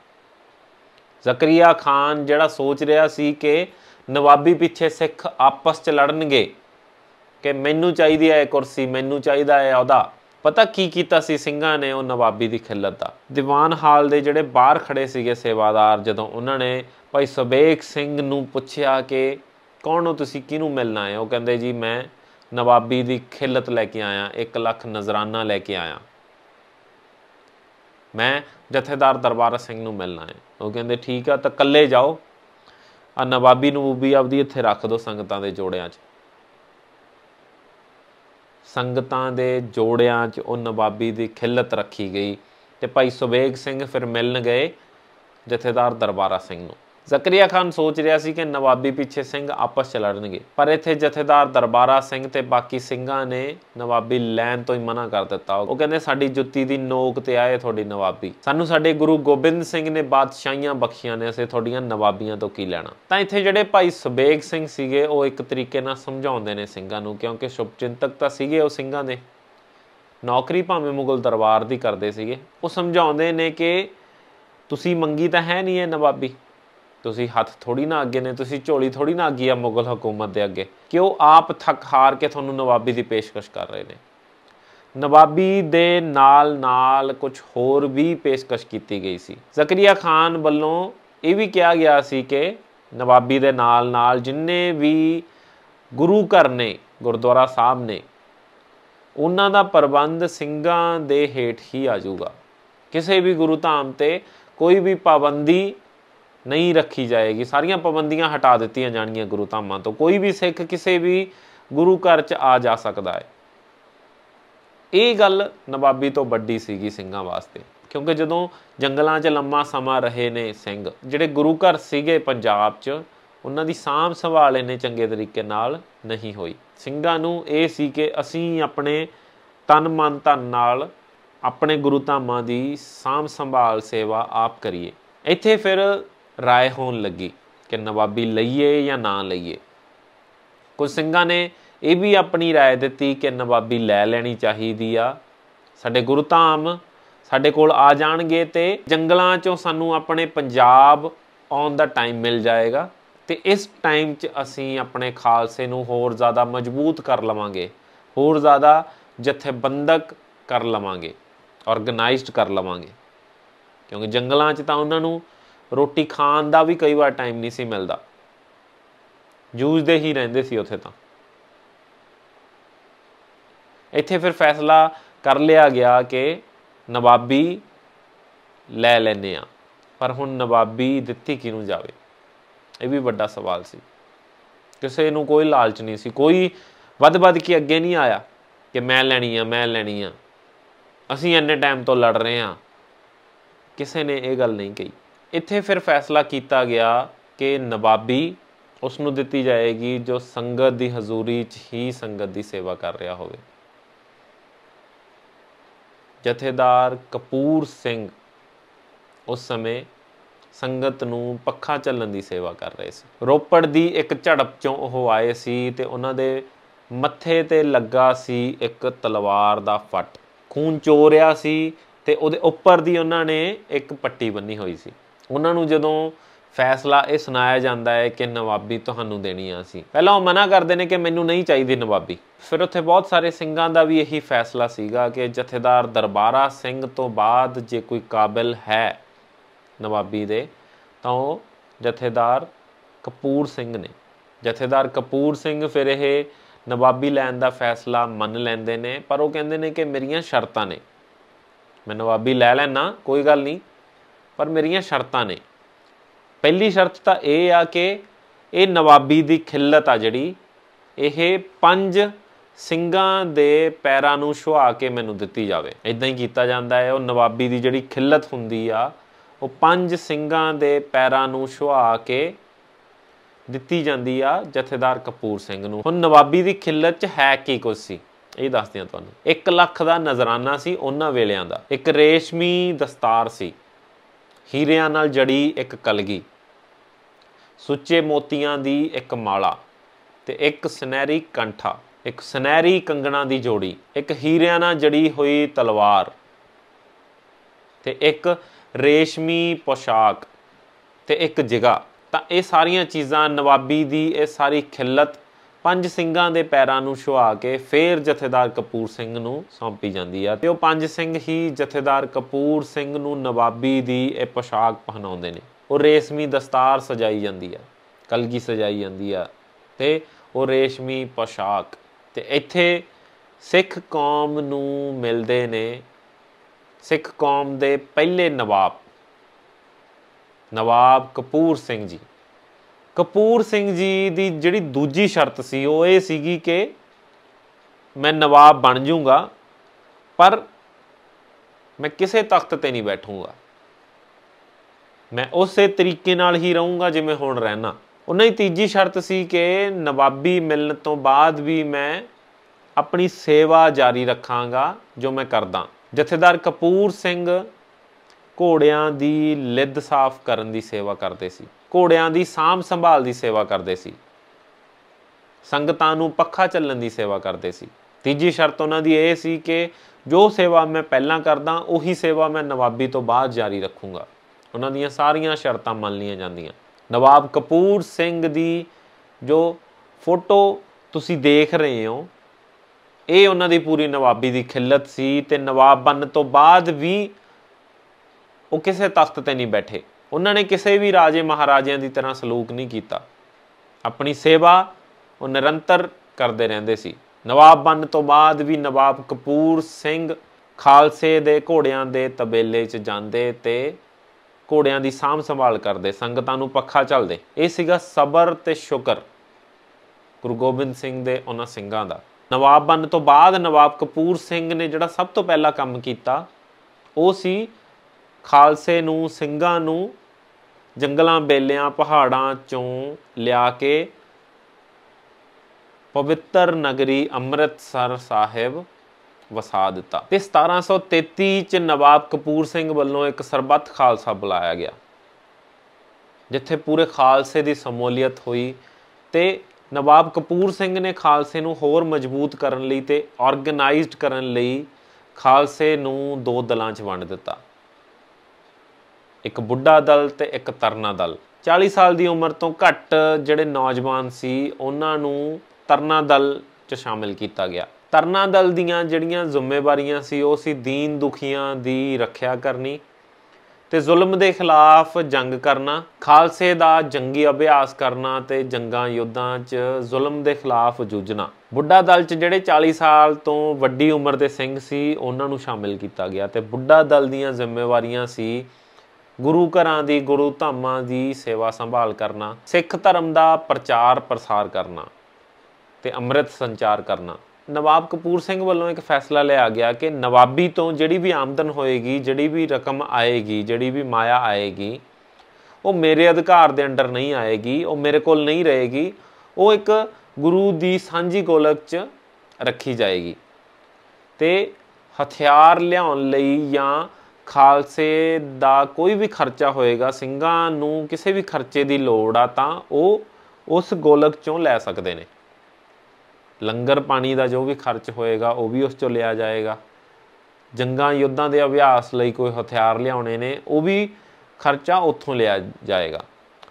ਜ਼ਕਰੀਆ ਖਾਨ ਜਿਹੜਾ ਸੋਚ ਰਿਹਾ ਸੀ ਕਿ ਨਵਾਬੀ ਪਿੱਛੇ ਸਿੱਖ ਆਪਸ 'ਚ ਲੜਨਗੇ ਕਿ ਮੈਨੂੰ ਚਾਹੀਦੀ ਹੈ ਕੁਰਸੀ ਮੈਨੂੰ ਚਾਹੀਦਾ ਹੈ ਉਹਦਾ ਪਤਾ ਕੀ ਕੀਤਾ ਸੀ ਸਿੰਘਾਂ ਨੇ ਉਹ ਨਵਾਬੀ ਦੀ ਖਿੱਲਤ ਦਾ ਦੀਵਾਨ ਹਾਲ ਦੇ ਜਿਹੜੇ ਬਾਹਰ ਖੜੇ ਸੀਗੇ ਸੇਵਾਦਾਰ ਜਦੋਂ ਉਹਨਾਂ ਨੇ ਭਾਈ ਸੁਬੇਗ ਸਿੰਘ ਨੂੰ ਪੁੱਛਿਆ ਕਿ ਕੌਣ ਹੋ ਤੁਸੀਂ ਕਿਹਨੂੰ ਮਿਲਣਾ ਹੈ ਉਹ ਕਹਿੰਦੇ ਜੀ ਮੈਂ ਨਵਾਬੀ ਦੀ ਖਿੱਲਤ ਲੈ ਕੇ ਆਇਆ 1 ਲੱਖ ਨਜ਼ਰਾਨਾ ਲੈ ਕੇ ਆਇਆ ਮੈਂ ਜਥੇਦਾਰ ਦਰਬਾਰਾ ਸਿੰਘ ਨੂੰ ਮਿਲਣਾ ਹੈ ਉਹ ਕਹਿੰਦੇ ਠੀਕ ਆ ਤਾਂ ਕੱਲੇ ਜਾਓ ਆ ਨਵਾਬੀ ਨਵੂਬੀ ਆਪਦੀ ਇੱਥੇ ਰੱਖ ਦਿਓ ਸੰਗਤਾਂ ਦੇ ਜੋੜਿਆਂ 'ਚ ਸੰਗਤਾਂ ਦੇ ਜੋੜਿਆਂ 'ਚ ਉਹ ਨਵਾਬੀ ਦੀ ਖਿੱਲਤ ਰੱਖੀ ਗਈ ਤੇ ਭਾਈ ਸੁਵੇਗ ਸਿੰਘ ਫਿਰ ਮਿਲਣ ਗਏ ਜਥੇਦਾਰ ਦਰਬਾਰਾ ਸਿੰਘ ਨੂੰ ਜ਼ਕਰੀਆ ਖਾਨ ਸੋਚ ਰਿਹਾ ਸੀ ਕਿ ਨਵਾਬੀ ਪਿੱਛੇ ਸਿੰਘ ਆਪਸ ਚ ਲੜਨਗੇ ਪਰ ਇੱਥੇ ਜਥੇਦਾਰ ਦਰਬਾਰਾ ਸਿੰਘ ਤੇ ਬਾਕੀ ਸਿੰਘਾਂ ਨੇ ਨਵਾਬੀ ਲੈਣ ਤੋਂ ਹੀ ਮਨਾ ਕਰ ਦਿੱਤਾ ਉਹ ਕਹਿੰਦੇ ਸਾਡੀ ਜੁੱਤੀ ਦੀ ਨੋਕ ਤੇ ਆਏ ਤੁਹਾਡੀ ਨਵਾਬੀ ਸਾਨੂੰ ਸਾਡੇ ਗੁਰੂ ਗੋਬਿੰਦ ਸਿੰਘ ਨੇ ਬਾਦਸ਼ਾਹੀਆਂ ਬਖਸ਼ੀਆਂ ਨੇ ਅਸੀਂ ਤੁਹਾਡੀਆਂ ਨਵਾਬੀਆਂ ਤੋਂ ਕੀ ਲੈਣਾ ਤਾਂ ਇੱਥੇ ਜਿਹੜੇ ਭਾਈ ਸੁਬੇਗ ਸਿੰਘ ਸੀਗੇ ਉਹ ਇੱਕ ਤਰੀਕੇ ਨਾਲ ਸਮਝਾਉਂਦੇ ਨੇ ਸਿੰਘਾਂ ਨੂੰ ਕਿਉਂਕਿ ਸ਼ੁਭਚਿੰਤਕ ਤਾਂ ਸੀਗੇ ਉਹ ਸਿੰਘਾਂ ਦੇ ਨੌਕਰੀ ਭਾਵੇਂ ਮੁਗਲ ਦਰਬਾਰ ਦੀ ਕਰਦੇ ਸੀਗੇ ਉਹ ਸਮਝਾਉਂਦੇ ਨੇ ਕਿ ਤੁਸੀਂ ਮੰਗੀ ਤਾਂ ਹੈ ਨਹੀਂ ਇਹ ਨਵਾਬੀ ਤੁਸੀਂ ਹੱਥ ਥੋੜੀ ਨਾ ਅੱਗੇ ਨੇ ਤੁਸੀਂ ਝੋਲੀ ਥੋੜੀ ਨਾ ਅੱਗੀ ਆ ਮੁਗਲ ਹਕੂਮਤ ਦੇ ਅੱਗੇ ਕਿ ਉਹ ਆਪ ਥੱਕ ਹਾਰ ਕੇ ਤੁਹਾਨੂੰ ਨਵਾਬੀ ਦੀ ਪੇਸ਼ਕਸ਼ ਕਰ ਰਹੇ ਨੇ ਨਵਾਬੀ ਦੇ ਨਾਲ ਨਾਲ ਕੁਝ ਹੋਰ ਵੀ ਪੇਸ਼ਕਸ਼ ਕੀਤੀ ਗਈ ਸੀ ਜ਼ਕਰੀਆ ਖਾਨ ਵੱਲੋਂ ਇਹ ਵੀ ਕਿਹਾ ਗਿਆ ਸੀ ਕਿ ਨਵਾਬੀ ਦੇ ਨਾਲ ਨਾਲ ਜਿੰਨੇ ਵੀ ਗੁਰੂ ਘਰ ਨੇ ਗੁਰਦੁਆਰਾ ਸਾਹਿਬ ਨੇ ਉਹਨਾਂ ਦਾ ਪ੍ਰਬੰਧ ਸਿੰਘਾਂ ਦੇ ਹੇਠ ਹੀ ਆ ਜਾਊਗਾ ਕਿਸੇ ਵੀ ਗੁਰੂ ਧਾਮ ਤੇ ਕੋਈ ਵੀ ਪਾਬੰਦੀ ਨਹੀਂ ਰੱਖੀ ਜਾਏਗੀ ਸਾਰੀਆਂ ਪਾਬੰਦੀਆਂ ਹਟਾ ਦਿੱਤੀਆਂ ਜਾਣਗੀਆਂ ਗੁਰੂ ਧਾਮਾਂ ਤੋਂ ਕੋਈ ਵੀ ਸਿੱਖ ਕਿਸੇ ਵੀ ਗੁਰੂ ਘਰ 'ਚ ਆ ਜਾ ਸਕਦਾ ਹੈ ਇਹ ਗੱਲ ਨਵਾਬੀ ਤੋਂ ਵੱਡੀ ਸੀਗੀ ਸਿੰਘਾਂ ਵਾਸਤੇ ਕਿਉਂਕਿ ਜਦੋਂ ਜੰਗਲਾਂ 'ਚ ਲੰਮਾ ਸਮਾਂ ਰਹੇ ਨੇ ਸਿੰਘ ਜਿਹੜੇ ਗੁਰੂ ਘਰ ਸੀਗੇ ਪੰਜਾਬ 'ਚ ਉਹਨਾਂ ਦੀ ਸਾਂਭ ਸੰਭਾਲ ਇਹਨੇ ਚੰਗੇ ਤਰੀਕੇ ਨਾਲ ਨਹੀਂ ਹੋਈ ਸਿੰਘਾਂ ਨੂੰ ਇਹ ਸੀ ਕਿ ਅਸੀਂ ਆਪਣੇ ਤਨ ਮਨ ਧਨ ਨਾਲ ਆਪਣੇ ਗੁਰੂ ਧਾਮਾਂ ਦੀ ਸਾਂਭ ਸੰਭਾਲ ਸੇਵਾ ਆਪ ਕਰੀਏ ਇੱਥੇ ਫਿਰ ਰਾਏ ਹੋਣ ਲੱਗੀ ਕਿ ਨਵਾਬੀ ਲਈਏ ਜਾਂ ਨਾ ਲਈਏ ਕੁਝ ਸਿੰਘਾਂ ਨੇ ਇਹ ਵੀ ਆਪਣੀ رائے ਦਿੱਤੀ ਕਿ ਨਵਾਬੀ ਲੈ ਲੈਣੀ ਚਾਹੀਦੀ ਆ ਸਾਡੇ ਗੁਰੂ ਧਾਮ ਸਾਡੇ ਕੋਲ ਆ ਜਾਣਗੇ ਤੇ ਜੰਗਲਾਂ 'ਚੋਂ ਸਾਨੂੰ ਆਪਣੇ ਪੰਜਾਬ ਆਉਣ ਦਾ ਟਾਈਮ ਮਿਲ ਜਾਏਗਾ ਤੇ ਇਸ ਟਾਈਮ 'ਚ ਅਸੀਂ ਆਪਣੇ ਖਾਲਸੇ ਨੂੰ ਹੋਰ ਜ਼ਿਆਦਾ ਮਜ਼ਬੂਤ ਕਰ ਲਵਾਂਗੇ ਹੋਰ ਜ਼ਿਆਦਾ ਜਥੇਬੰਦਕ ਕਰ ਲਵਾਂਗੇ ਆਰਗੇਨਾਈਜ਼ਡ ਕਰ ਲਵਾਂਗੇ ਕਿਉਂਕਿ ਜੰਗਲਾਂ 'ਚ ਤਾਂ ਉਹਨਾਂ ਨੂੰ ਰੋਟੀ ਖਾਣ ਦਾ ਵੀ ਕਈ ਵਾਰ ਟਾਈਮ ਨਹੀਂ ਸੀ ਮਿਲਦਾ ਜੂਝਦੇ ਹੀ ਰਹਿੰਦੇ ਸੀ ਉੱਥੇ ਤਾਂ ਇੱਥੇ ਫਿਰ ਫੈਸਲਾ ਕਰ ਲਿਆ ਗਿਆ ਕਿ ਨਵਾਬੀ ਲੈ ਲੈਨੇ ਆ ਪਰ ਹੁਣ ਨਵਾਬੀ ਦਿੱਤੀ ਕਿਨੂੰ ਜਾਵੇ ਇਹ ਵੀ ਵੱਡਾ ਸਵਾਲ ਸੀ ਕਿਸੇ ਨੂੰ ਕੋਈ ਲਾਲਚ ਨਹੀਂ ਸੀ ਕੋਈ ਵੱਧ-ਵੱਧ ਕੇ ਅੱਗੇ ਨਹੀਂ ਆਇਆ ਕਿ ਮੈਂ ਲੈਣੀ ਆ ਮੈਂ ਲੈਣੀ ਆ ਅਸੀਂ ਇੰਨੇ ਟਾਈਮ ਤੋਂ ਲੜ ਰਹੇ ਆ ਕਿਸੇ ਨੇ ਇਹ ਗੱਲ ਨਹੀਂ ਕਹੀ ਇੱਥੇ ਫਿਰ ਫੈਸਲਾ ਕੀਤਾ ਗਿਆ ਕਿ ਨਵਾਬੀ ਉਸ ਨੂੰ ਦਿੱਤੀ ਜਾਏਗੀ ਜੋ ਸੰਗਤ ਦੀ ਹਜ਼ੂਰੀ 'ਚ ਹੀ ਸੰਗਤ ਦੀ ਸੇਵਾ ਕਰ ਰਿਹਾ ਹੋਵੇ ਜਥੇਦਾਰ ਕਪੂਰ ਸਿੰਘ ਉਸ ਸਮੇਂ ਸੰਗਤ ਨੂੰ ਪੱਖਾ ਚੱਲਣ ਦੀ ਸੇਵਾ ਕਰ ਰਹੇ ਸੀ ਰੋਪੜ ਦੀ ਇੱਕ ਝੜਪ 'ਚੋਂ ਉਹ ਆਏ ਸੀ ਤੇ ਉਹਨਾਂ ਦੇ ਮੱਥੇ ਤੇ ਲੱਗਾ ਸੀ ਇੱਕ ਤਲਵਾਰ ਦਾ ਫੱਟ ਖੂਨ ਚੋਰਿਆ ਸੀ ਤੇ ਉਹਦੇ ਉੱਪਰ ਦੀ ਉਹਨਾਂ ਨੇ ਇੱਕ ਪੱਟੀ ਬੰਨੀ ਹੋਈ ਸੀ ਉਹਨਾਂ ਨੂੰ ਜਦੋਂ ਫੈਸਲਾ ਇਹ ਸੁਣਾਇਆ ਜਾਂਦਾ ਹੈ ਕਿ ਨਵਾਬੀ ਤੁਹਾਨੂੰ ਦੇਣੀ ਆ ਸੀ ਪਹਿਲਾਂ ਉਹ ਮਨਾ ਕਰਦੇ ਨੇ ਕਿ ਮੈਨੂੰ ਨਹੀਂ ਚਾਹੀਦੀ ਨਵਾਬੀ ਫਿਰ ਉੱਥੇ ਬਹੁਤ ਸਾਰੇ ਸਿੰਘਾਂ ਦਾ ਵੀ ਇਹੀ ਫੈਸਲਾ ਸੀਗਾ ਕਿ ਜਥੇਦਾਰ ਦਰਬਾਰਾ ਸਿੰਘ ਤੋਂ ਬਾਅਦ ਜੇ ਕੋਈ ਕਾਬਿਲ ਹੈ ਨਵਾਬੀ ਦੇ ਤਾਂ ਉਹ ਜਥੇਦਾਰ ਕਪੂਰ ਸਿੰਘ ਨੇ ਜਥੇਦਾਰ ਕਪੂਰ ਸਿੰਘ ਫਿਰ ਇਹ ਨਵਾਬੀ ਲੈਣ ਦਾ ਫੈਸਲਾ ਮੰਨ ਲੈਂਦੇ ਨੇ ਪਰ ਉਹ ਕਹਿੰਦੇ ਨੇ ਕਿ ਮੇਰੀਆਂ ਸ਼ਰਤਾਂ ਨੇ ਮੈਂ ਨਵਾਬੀ ਲੈ ਲੈਣਾ ਕੋਈ ਗੱਲ ਨਹੀਂ ਪਰ ਮੇਰੀਆਂ ਸ਼ਰਤਾਂ ਨੇ ਪਹਿਲੀ ਸ਼ਰਤ ਤਾਂ ਇਹ ਆ ਕਿ ਇਹ ਨਵਾਬੀ ਦੀ ਖਿੱਲਤ ਆ ਜਿਹੜੀ ਇਹ ਪੰਜ ਸਿੰਘਾਂ ਦੇ ਪੈਰਾਂ ਨੂੰ ਛੁਹਾ ਕੇ ਮੈਨੂੰ ਦਿੱਤੀ ਜਾਵੇ ਇਦਾਂ ਹੀ ਕੀਤਾ ਜਾਂਦਾ ਹੈ ਉਹ ਨਵਾਬੀ ਦੀ ਜਿਹੜੀ ਖਿੱਲਤ ਹੁੰਦੀ ਆ ਉਹ ਪੰਜ ਸਿੰਘਾਂ ਦੇ ਪੈਰਾਂ ਨੂੰ ਛੁਹਾ ਕੇ ਦਿੱਤੀ ਜਾਂਦੀ ਆ ਜਥੇਦਾਰ ਕਪੂਰ ਸਿੰਘ ਨੂੰ ਹੁਣ ਨਵਾਬੀ ਦੀ ਖਿੱਲਤ 'ਚ ਹੈ ਕੀ ਕੁਝ ਸੀ ਇਹ ਦੱਸਦੇ ਆ ਤੁਹਾਨੂੰ 1 ਲੱਖ ਦਾ ਨਜ਼ਰਾਨਾ ਸੀ ਉਹਨਾਂ ਵੇਲਿਆਂ ਦਾ ਇੱਕ ਰੇਸ਼ਮੀ ਦਸਤਾਰ ਸੀ ਹੀਰਿਆਂ ਨਾਲ ਜੜੀ ਇੱਕ ਕਲਗੀ ਸੁੱਚੇ ਮੋਤੀਆਂ ਦੀ ਇੱਕ ਮਾਲਾ ਤੇ ਇੱਕ ਸੁਨਹਿਰੀ ਕੰਠਾ ਇੱਕ ਸੁਨਹਿਰੀ ਕੰਗਣਾ ਦੀ ਜੋੜੀ ਇੱਕ ਹੀਰਿਆਂ ਨਾਲ ਜੜੀ ਹੋਈ ਤਲਵਾਰ ਤੇ ਇੱਕ ਰੇਸ਼ਮੀ ਪੋਸ਼ਾਕ ਤੇ ਇੱਕ ਜਿਗਾ ਤਾਂ ਇਹ ਸਾਰੀਆਂ ਚੀਜ਼ਾਂ ਨਵਾਬੀ ਦੀ ਇਹ ਸਾਰੀ ਖਿੱਲਤ ਪੰਜ ਸਿੰਘਾਂ ਦੇ ਪੈਰਾਂ ਨੂੰ ਛੁਆ ਕੇ ਫੇਰ ਜਥੇਦਾਰ ਕਪੂਰ ਸਿੰਘ ਨੂੰ ਸੌਂਪੀ ਜਾਂਦੀ ਆ ਤੇ ਉਹ ਪੰਜ ਸਿੰਘ ਹੀ ਜਥੇਦਾਰ ਕਪੂਰ ਸਿੰਘ ਨੂੰ ਨਵਾਬੀ ਦੀ ਇਹ ਪੋਸ਼ਾਕ ਪਹਿਨਾਉਂਦੇ ਨੇ ਉਹ ਰੇਸ਼ਮੀ ਦਸਤਾਰ ਸਜਾਈ ਜਾਂਦੀ ਆ ਕਲਗੀ ਸਜਾਈ ਜਾਂਦੀ ਆ ਤੇ ਉਹ ਰੇਸ਼ਮੀ ਪੋਸ਼ਾਕ ਤੇ ਇੱਥੇ ਸਿੱਖ ਕੌਮ ਨੂੰ ਮਿਲਦੇ ਨੇ ਸਿੱਖ ਕੌਮ ਦੇ ਪਹਿਲੇ ਨਵਾਬ ਨਵਾਬ ਕਪੂਰ ਸਿੰਘ ਜੀ ਕਪੂਰ ਸਿੰਘ ਜੀ ਦੀ ਜਿਹੜੀ ਦੂਜੀ ਸ਼ਰਤ ਸੀ ਉਹ ਇਹ ਸੀਗੀ ਕਿ ਮੈਂ ਨਵਾਬ ਬਣ ਜਾਊਂਗਾ ਪਰ ਮੈਂ ਕਿਸੇ ਤਖਤ ਤੇ ਨਹੀਂ ਬੈਠੂੰਗਾ ਮੈਂ ਉਸੇ ਤਰੀਕੇ ਨਾਲ ਹੀ ਰਹੂੰਗਾ ਜਿਵੇਂ ਹੁਣ ਰਹਿਣਾ ਉਹਨਾਂ ਦੀ ਤੀਜੀ ਸ਼ਰਤ ਸੀ ਕਿ ਨਵਾਬੀ ਮਿਲਣ ਤੋਂ ਬਾਅਦ ਵੀ ਮੈਂ ਆਪਣੀ ਸੇਵਾ ਜਾਰੀ ਰੱਖਾਂਗਾ ਜੋ ਮੈਂ ਕਰਦਾ ਜਥੇਦਾਰ ਕਪੂਰ ਸਿੰਘ ਘੋੜਿਆਂ ਦੀ ਲਿੱਦ ਸਾਫ਼ ਕਰਨ ਦੀ ਸੇਵਾ ਕਰਦੇ ਸੀ ਘੋੜਿਆਂ ਦੀ ਸਾਂਭ ਸੰਭਾਲ ਦੀ ਸੇਵਾ ਕਰਦੇ ਸੀ ਸੰਗਤਾਂ ਨੂੰ ਪੱਖਾ ਚੱਲਣ ਦੀ ਸੇਵਾ ਕਰਦੇ ਸੀ ਤੀਜੀ ਸ਼ਰਤ ਉਹਨਾਂ ਦੀ ਇਹ ਸੀ ਕਿ ਜੋ ਸੇਵਾ ਮੈਂ ਪਹਿਲਾਂ ਕਰਦਾ ਉਹੀ ਸੇਵਾ ਮੈਂ ਨਵਾਬੀ ਤੋਂ ਬਾਅਦ ਜਾਰੀ ਰੱਖੂੰਗਾ ਉਹਨਾਂ ਦੀਆਂ ਸਾਰੀਆਂ ਸ਼ਰਤਾਂ ਮੰਨ ਲੀਆਂ ਜਾਂਦੀਆਂ ਨਵਾਬ ਕਪੂਰ ਸਿੰਘ ਦੀ ਜੋ ਫੋਟੋ ਤੁਸੀਂ ਦੇਖ ਰਹੇ ਹੋ ਇਹ ਉਹਨਾਂ ਦੀ ਪੂਰੀ ਨਵਾਬੀ ਦੀ ਖਿੱਲਤ ਸੀ ਤੇ ਨਵਾਬ ਬਣਨ ਤੋਂ ਬਾਅਦ ਵੀ ਉਹ ਕਿਸੇ ਤਖਤ ਤੇ ਨਹੀਂ ਬੈਠੇ ਉਹਨਾਂ ਨੇ ਕਿਸੇ ਵੀ ਰਾਜੇ ਮਹਾਰਾਜਿਆਂ ਦੀ ਤਰ੍ਹਾਂ ਸਲੂਕ ਨਹੀਂ ਕੀਤਾ ਆਪਣੀ ਸੇਵਾ ਉਹ ਨਿਰੰਤਰ ਕਰਦੇ ਰਹਿੰਦੇ ਸੀ ਨਵਾਬ ਬਣਨ ਤੋਂ ਬਾਅਦ ਵੀ ਨਵਾਬ ਕਪੂਰ ਸਿੰਘ ਖਾਲਸੇ ਦੇ ਘੋੜਿਆਂ ਦੇ ਤਬੇਲੇ 'ਚ ਜਾਂਦੇ ਤੇ ਘੋੜਿਆਂ ਦੀ ਸਾਂਭ ਸੰਭਾਲ ਕਰਦੇ ਸੰਗਤਾਂ ਨੂੰ ਪੱਖਾ ਚੱਲਦੇ ਇਹ ਸੀਗਾ ਸਬਰ ਤੇ ਸ਼ੁਕਰ ਗੁਰੂ ਗੋਬਿੰਦ ਸਿੰਘ ਦੇ ਉਹਨਾਂ ਸਿੰਘਾਂ ਦਾ ਨਵਾਬ ਬਣਨ ਤੋਂ ਬਾਅਦ ਨਵਾਬ ਕਪੂਰ ਸਿੰਘ ਨੇ ਜਿਹੜਾ ਸਭ ਤੋਂ ਪਹਿਲਾ ਕੰਮ ਕੀਤਾ ਉਹ ਸੀ ਖਾਲਸੇ ਨੂੰ ਸਿੰਘਾਂ ਨੂੰ ਜੰਗਲਾਂ ਬੇਲਿਆਂ ਪਹਾੜਾਂ ਚੋਂ ਲਿਆ ਕੇ ਪਵਿੱਤਰ ਨਗਰੀ ਅੰਮ੍ਰਿਤਸਰ ਸਾਹਿਬ ਵਸਾ ਦਿੱਤਾ ਤੇ 1733 ਚ ਨਵਾਬ ਕਪੂਰ ਸਿੰਘ ਵੱਲੋਂ ਇੱਕ ਸਰਬੱਤ ਖਾਲਸਾ ਬੁਲਾਇਆ ਗਿਆ ਜਿੱਥੇ ਪੂਰੇ ਖਾਲਸੇ ਦੀ ਸਮੂਲੀਅਤ ਹੋਈ ਤੇ ਨਵਾਬ ਕਪੂਰ ਸਿੰਘ ਨੇ ਖਾਲਸੇ ਨੂੰ ਹੋਰ ਮਜ਼ਬੂਤ ਕਰਨ ਲਈ ਤੇ ਆਰਗੇਨਾਈਜ਼ਡ ਕਰਨ ਲਈ ਖਾਲਸੇ ਨੂੰ ਦੋ ਦਲਾਂ 'ਚ ਵੰਡ ਦਿੱਤਾ ਇੱਕ ਬੁੱਢਾ ਦਲ ਤੇ ਇੱਕ ਤਰਨਾ ਦਲ 40 ਸਾਲ ਦੀ ਉਮਰ ਤੋਂ ਘੱਟ ਜਿਹੜੇ ਨੌਜਵਾਨ ਸੀ ਉਹਨਾਂ ਨੂੰ ਤਰਨਾ ਦਲ 'ਚ ਸ਼ਾਮਿਲ ਕੀਤਾ ਗਿਆ ਤਰਨਾ ਦਲ ਦੀਆਂ ਜਿਹੜੀਆਂ ਜ਼ਿੰਮੇਵਾਰੀਆਂ ਸੀ ਉਹ ਸੀ ਦੀਨ ਦੁਖੀਆਂ ਦੀ ਰੱਖਿਆ ਕਰਨੀ ਤੇ ਜ਼ੁਲਮ ਦੇ ਖਿਲਾਫ ਜੰਗ ਕਰਨਾ ਖਾਲਸੇ ਦਾ ਜੰਗੀ ਅਭਿਆਸ ਕਰਨਾ ਤੇ ਜੰਗਾਂ ਯੁੱਧਾਂ 'ਚ ਜ਼ੁਲਮ ਦੇ ਖਿਲਾਫ ਜੂਝਣਾ ਬੁੱਢਾ ਦਲ 'ਚ ਜਿਹੜੇ 40 ਸਾਲ ਤੋਂ ਵੱਡੀ ਉਮਰ ਦੇ ਸਿੰਘ ਸੀ ਉਹਨਾਂ ਨੂੰ ਸ਼ਾਮਿਲ ਕੀਤਾ ਗਿਆ ਤੇ ਬੁੱਢਾ ਦਲ ਦੀਆਂ ਜ਼ਿੰਮੇਵਾਰੀਆਂ ਸੀ ਗੁਰੂ ਘਰਾਂ ਦੀ ਗੁਰੂ ਧਾਮਾਂ ਦੀ ਸੇਵਾ ਸੰਭਾਲ ਕਰਨਾ ਸਿੱਖ ਧਰਮ ਦਾ ਪ੍ਰਚਾਰ ਪ੍ਰਸਾਰ ਕਰਨਾ ਤੇ ਅੰਮ੍ਰਿਤ ਸੰਚਾਰ ਕਰਨਾ ਨਵਾਬ ਕਪੂਰ ਸਿੰਘ ਵੱਲੋਂ ਇੱਕ ਫੈਸਲਾ ਲਿਆ ਗਿਆ ਕਿ ਨਵਾਬੀ ਤੋਂ ਜਿਹੜੀ ਵੀ ਆਮਦਨ ਹੋਏਗੀ ਜਿਹੜੀ ਵੀ ਰਕਮ ਆਏਗੀ ਜਿਹੜੀ ਵੀ ਮਾਇਆ ਆਏਗੀ ਉਹ ਮੇਰੇ ਅਧਿਕਾਰ ਦੇ ਅੰਡਰ ਨਹੀਂ ਆਏਗੀ ਉਹ ਮੇਰੇ ਕੋਲ ਨਹੀਂ ਰਹੇਗੀ ਉਹ ਇੱਕ ਗੁਰੂ ਦੀ ਸਾਂਝੀ ਗੋਲਕ 'ਚ ਰੱਖੀ ਜਾਏਗੀ ਤੇ ਹਥਿਆਰ ਲਿਆਉਣ ਲਈ ਜਾਂ ਖਾਲਸੇ ਦਾ ਕੋਈ ਵੀ ਖਰਚਾ ਹੋਏਗਾ ਸਿੰਘਾਂ ਨੂੰ ਕਿਸੇ ਵੀ ਖਰਚੇ ਦੀ ਲੋੜ ਆ ਤਾਂ ਉਹ ਉਸ ਗੋਲਕ ਚੋਂ ਲੈ ਸਕਦੇ ਨੇ ਲੰਗਰ ਪਾਣੀ ਦਾ ਜੋ ਵੀ ਖਰਚ ਹੋਏਗਾ ਉਹ ਵੀ ਉਸ ਚੋਂ ਲਿਆ ਜਾਏਗਾ ਜੰਗਾਂ ਯੁੱਧਾਂ ਦੇ ਅਭਿਆਸ ਲਈ ਕੋਈ ਹਥਿਆਰ ਲਿਆਉਣੇ ਨੇ ਉਹ ਵੀ ਖਰਚਾ ਉੱਥੋਂ ਲਿਆ ਜਾਏਗਾ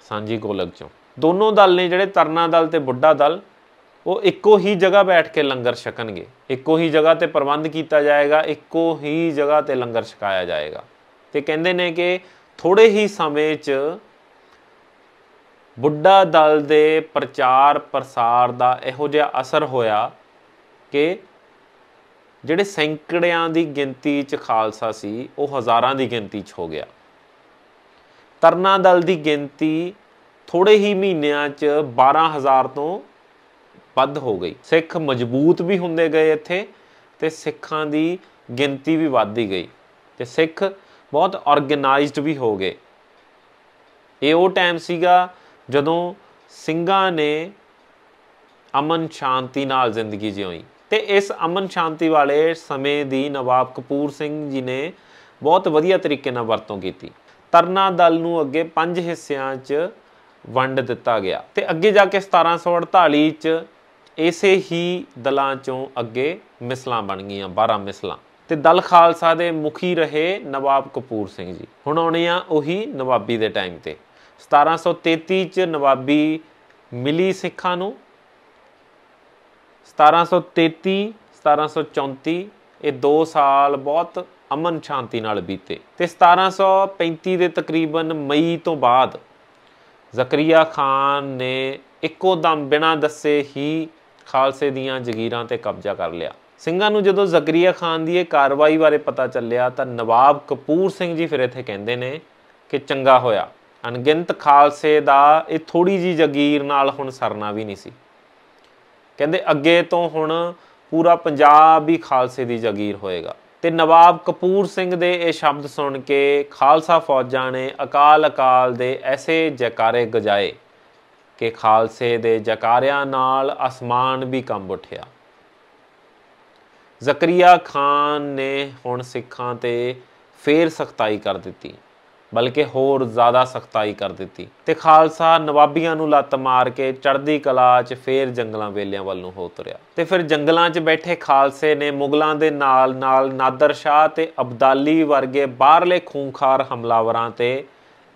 ਸਾਂਝੀ ਗੋਲਕ ਚੋਂ ਦੋਨੋਂ ਦਲ ਨੇ ਜਿਹੜੇ ਤਰਨਾ ਦਲ ਤੇ ਬੁੱਢਾ ਦਲ ਉਹ ਇੱਕੋ ਹੀ ਜਗ੍ਹਾ ਬੈਠ ਕੇ ਲੰਗਰ ਛਕਣਗੇ ਇੱਕੋ ਹੀ ਜਗ੍ਹਾ ਤੇ ਪ੍ਰਬੰਧ ਕੀਤਾ ਜਾਏਗਾ ਇੱਕੋ ਹੀ ਜਗ੍ਹਾ ਤੇ ਲੰਗਰ ਛਕਾਇਆ ਜਾਏਗਾ ਤੇ ਕਹਿੰਦੇ ਨੇ ਕਿ ਥੋੜੇ ਹੀ ਸਮੇਂ 'ਚ ਬੁੱਢਾ ਦਲ ਦੇ ਪ੍ਰਚਾਰ ਪ੍ਰਸਾਰ ਦਾ ਇਹੋ ਜਿਹਾ ਅਸਰ ਹੋਇਆ ਕਿ ਜਿਹੜੇ ਸੈਂਕੜਿਆਂ ਦੀ ਗਿਣਤੀ 'ਚ ਖਾਲਸਾ ਸੀ ਉਹ ਹਜ਼ਾਰਾਂ ਦੀ ਗਿਣਤੀ 'ਚ ਹੋ ਗਿਆ ਤਰਨਾ ਦਲ ਦੀ ਗਿਣਤੀ ਥੋੜੇ ਹੀ ਮਹੀਨਿਆਂ 'ਚ 12000 ਤੋਂ ਵੱਧ ਹੋ ਗਈ ਸਿੱਖ ਮਜ਼ਬੂਤ ਵੀ ਹੁੰਦੇ ਗਏ ਇੱਥੇ ਤੇ ਸਿੱਖਾਂ ਦੀ ਗਿਣਤੀ ਵੀ ਵੱਧਦੀ ਗਈ ਤੇ ਸਿੱਖ ਬਹੁਤ ਆਰਗੇਨਾਈਜ਼ਡ ਵੀ ਹੋ ਗਏ ਇਹ ਉਹ ਟਾਈਮ ਸੀਗਾ ਜਦੋਂ ਸਿੰਘਾਂ ਨੇ ਅਮਨ ਸ਼ਾਂਤੀ ਨਾਲ ਜ਼ਿੰਦਗੀ ਜਿਉਈ ਤੇ ਇਸ ਅਮਨ ਸ਼ਾਂਤੀ ਵਾਲੇ ਸਮੇਂ ਦੀ ਨਵਾਬ ਕਪੂਰ ਸਿੰਘ ਜੀ ਨੇ ਬਹੁਤ ਵਧੀਆ ਤਰੀਕੇ ਨਾਲ ਵਰਤੋਂ ਕੀਤੀ ਤਰਨਾ ਦਲ ਨੂੰ ਅੱਗੇ ਪੰਜ ਹਿੱਸਿਆਂ 'ਚ ਵੰਡ ਦਿੱਤਾ ਗਿਆ ਤੇ ਅੱਗੇ ਜਾ ਕੇ 1748 'ਚ ਇਸੇ ਹੀ ਦਲਾਂ ਚੋਂ ਅੱਗੇ ਮਿਸਲਾਂ ਬਣ ਗਈਆਂ 12 ਮਿਸਲਾਂ ਤੇ ਦਲ ਖਾਲਸਾ ਦੇ ਮੁਖੀ ਰਹੇ ਨਵਾਬ ਕਪੂਰ ਸਿੰਘ ਜੀ ਹੁਣ ਆਉਣੇ ਆ ਉਹੀ ਨਵਾਬੀ ਦੇ ਟਾਈਮ ਤੇ 1733 ਚ ਨਵਾਬੀ ਮਿਲੀ ਸਿੱਖਾਂ ਨੂੰ 1733 1734 ਇਹ 2 ਸਾਲ ਬਹੁਤ ਅਮਨ ਸ਼ਾਂਤੀ ਨਾਲ ਬੀਤੇ ਤੇ 1735 ਦੇ ਤਕਰੀਬਨ ਮਈ ਤੋਂ ਬਾਅਦ ਜ਼ਕਰੀਆ ਖਾਨ ਨੇ ਇੱਕੋ ਦਮ ਬਿਨਾਂ ਦੱਸੇ ਹੀ ਖਾਲਸੇ ਦੀਆਂ ਜ਼ਗੀਰਾਂ ਤੇ ਕਬਜ਼ਾ ਕਰ ਲਿਆ ਸਿੰਘਾਂ ਨੂੰ ਜਦੋਂ ਜ਼ਕਰੀਆ ਖਾਨ ਦੀ ਇਹ ਕਾਰਵਾਈ ਬਾਰੇ ਪਤਾ ਚੱਲਿਆ ਤਾਂ ਨਵਾਬ ਕਪੂਰ ਸਿੰਘ ਜੀ ਫਿਰ ਇੱਥੇ ਕਹਿੰਦੇ ਨੇ ਕਿ ਚੰਗਾ ਹੋਇਆ ਅਨਗਿੰਤ ਖਾਲਸੇ ਦਾ ਇਹ ਥੋੜੀ ਜੀ ਜ਼ਗੀਰ ਨਾਲ ਹੁਣ ਸਰਨਾ ਵੀ ਨਹੀਂ ਸੀ ਕਹਿੰਦੇ ਅੱਗੇ ਤੋਂ ਹੁਣ ਪੂਰਾ ਪੰਜਾਬ ਵੀ ਖਾਲਸੇ ਦੀ ਜ਼ਗੀਰ ਹੋਏਗਾ ਤੇ ਨਵਾਬ ਕਪੂਰ ਸਿੰਘ ਦੇ ਇਹ ਸ਼ਬਦ ਸੁਣ ਕੇ ਖਾਲਸਾ ਫੌਜਾਂ ਨੇ ਅਕਾਲ ਅਕਾਲ ਦੇ ਐਸੇ ਜੈਕਾਰੇ ਗਜਾਏ ਕਿ ਖਾਲਸੇ ਦੇ ਜਕਾਰਿਆਂ ਨਾਲ ਅਸਮਾਨ ਵੀ ਕੰਬ ਉੱਠਿਆ ਜ਼ਕਰੀਆ ਖਾਨ ਨੇ ਹੁਣ ਸਿੱਖਾਂ ਤੇ ਫੇਰ ਸਖਤਾਈ ਕਰ ਦਿੱਤੀ ਬਲਕਿ ਹੋਰ ਜ਼ਿਆਦਾ ਸਖਤਾਈ ਕਰ ਦਿੱਤੀ ਤੇ ਖਾਲਸਾ ਨਵਾਬੀਆਂ ਨੂੰ ਲੱਤ ਮਾਰ ਕੇ ਚੜ੍ਹਦੀ ਕਲਾ 'ਚ ਫੇਰ ਜੰਗਲਾਂ ਵੇਲਿਆਂ ਵੱਲ ਨੂੰ ਹੋ ਤੁਰਿਆ ਤੇ ਫਿਰ ਜੰਗਲਾਂ 'ਚ ਬੈਠੇ ਖਾਲਸੇ ਨੇ ਮੁਗਲਾਂ ਦੇ ਨਾਲ ਨਾਲ ਨਾਦਰ ਸ਼ਾਹ ਤੇ ਅਬਦਾਲੀ ਵਰਗੇ ਬਾਹਰਲੇ ਖੂੰਖਾਰ ਹਮਲਾਵਰਾਂ ਤੇ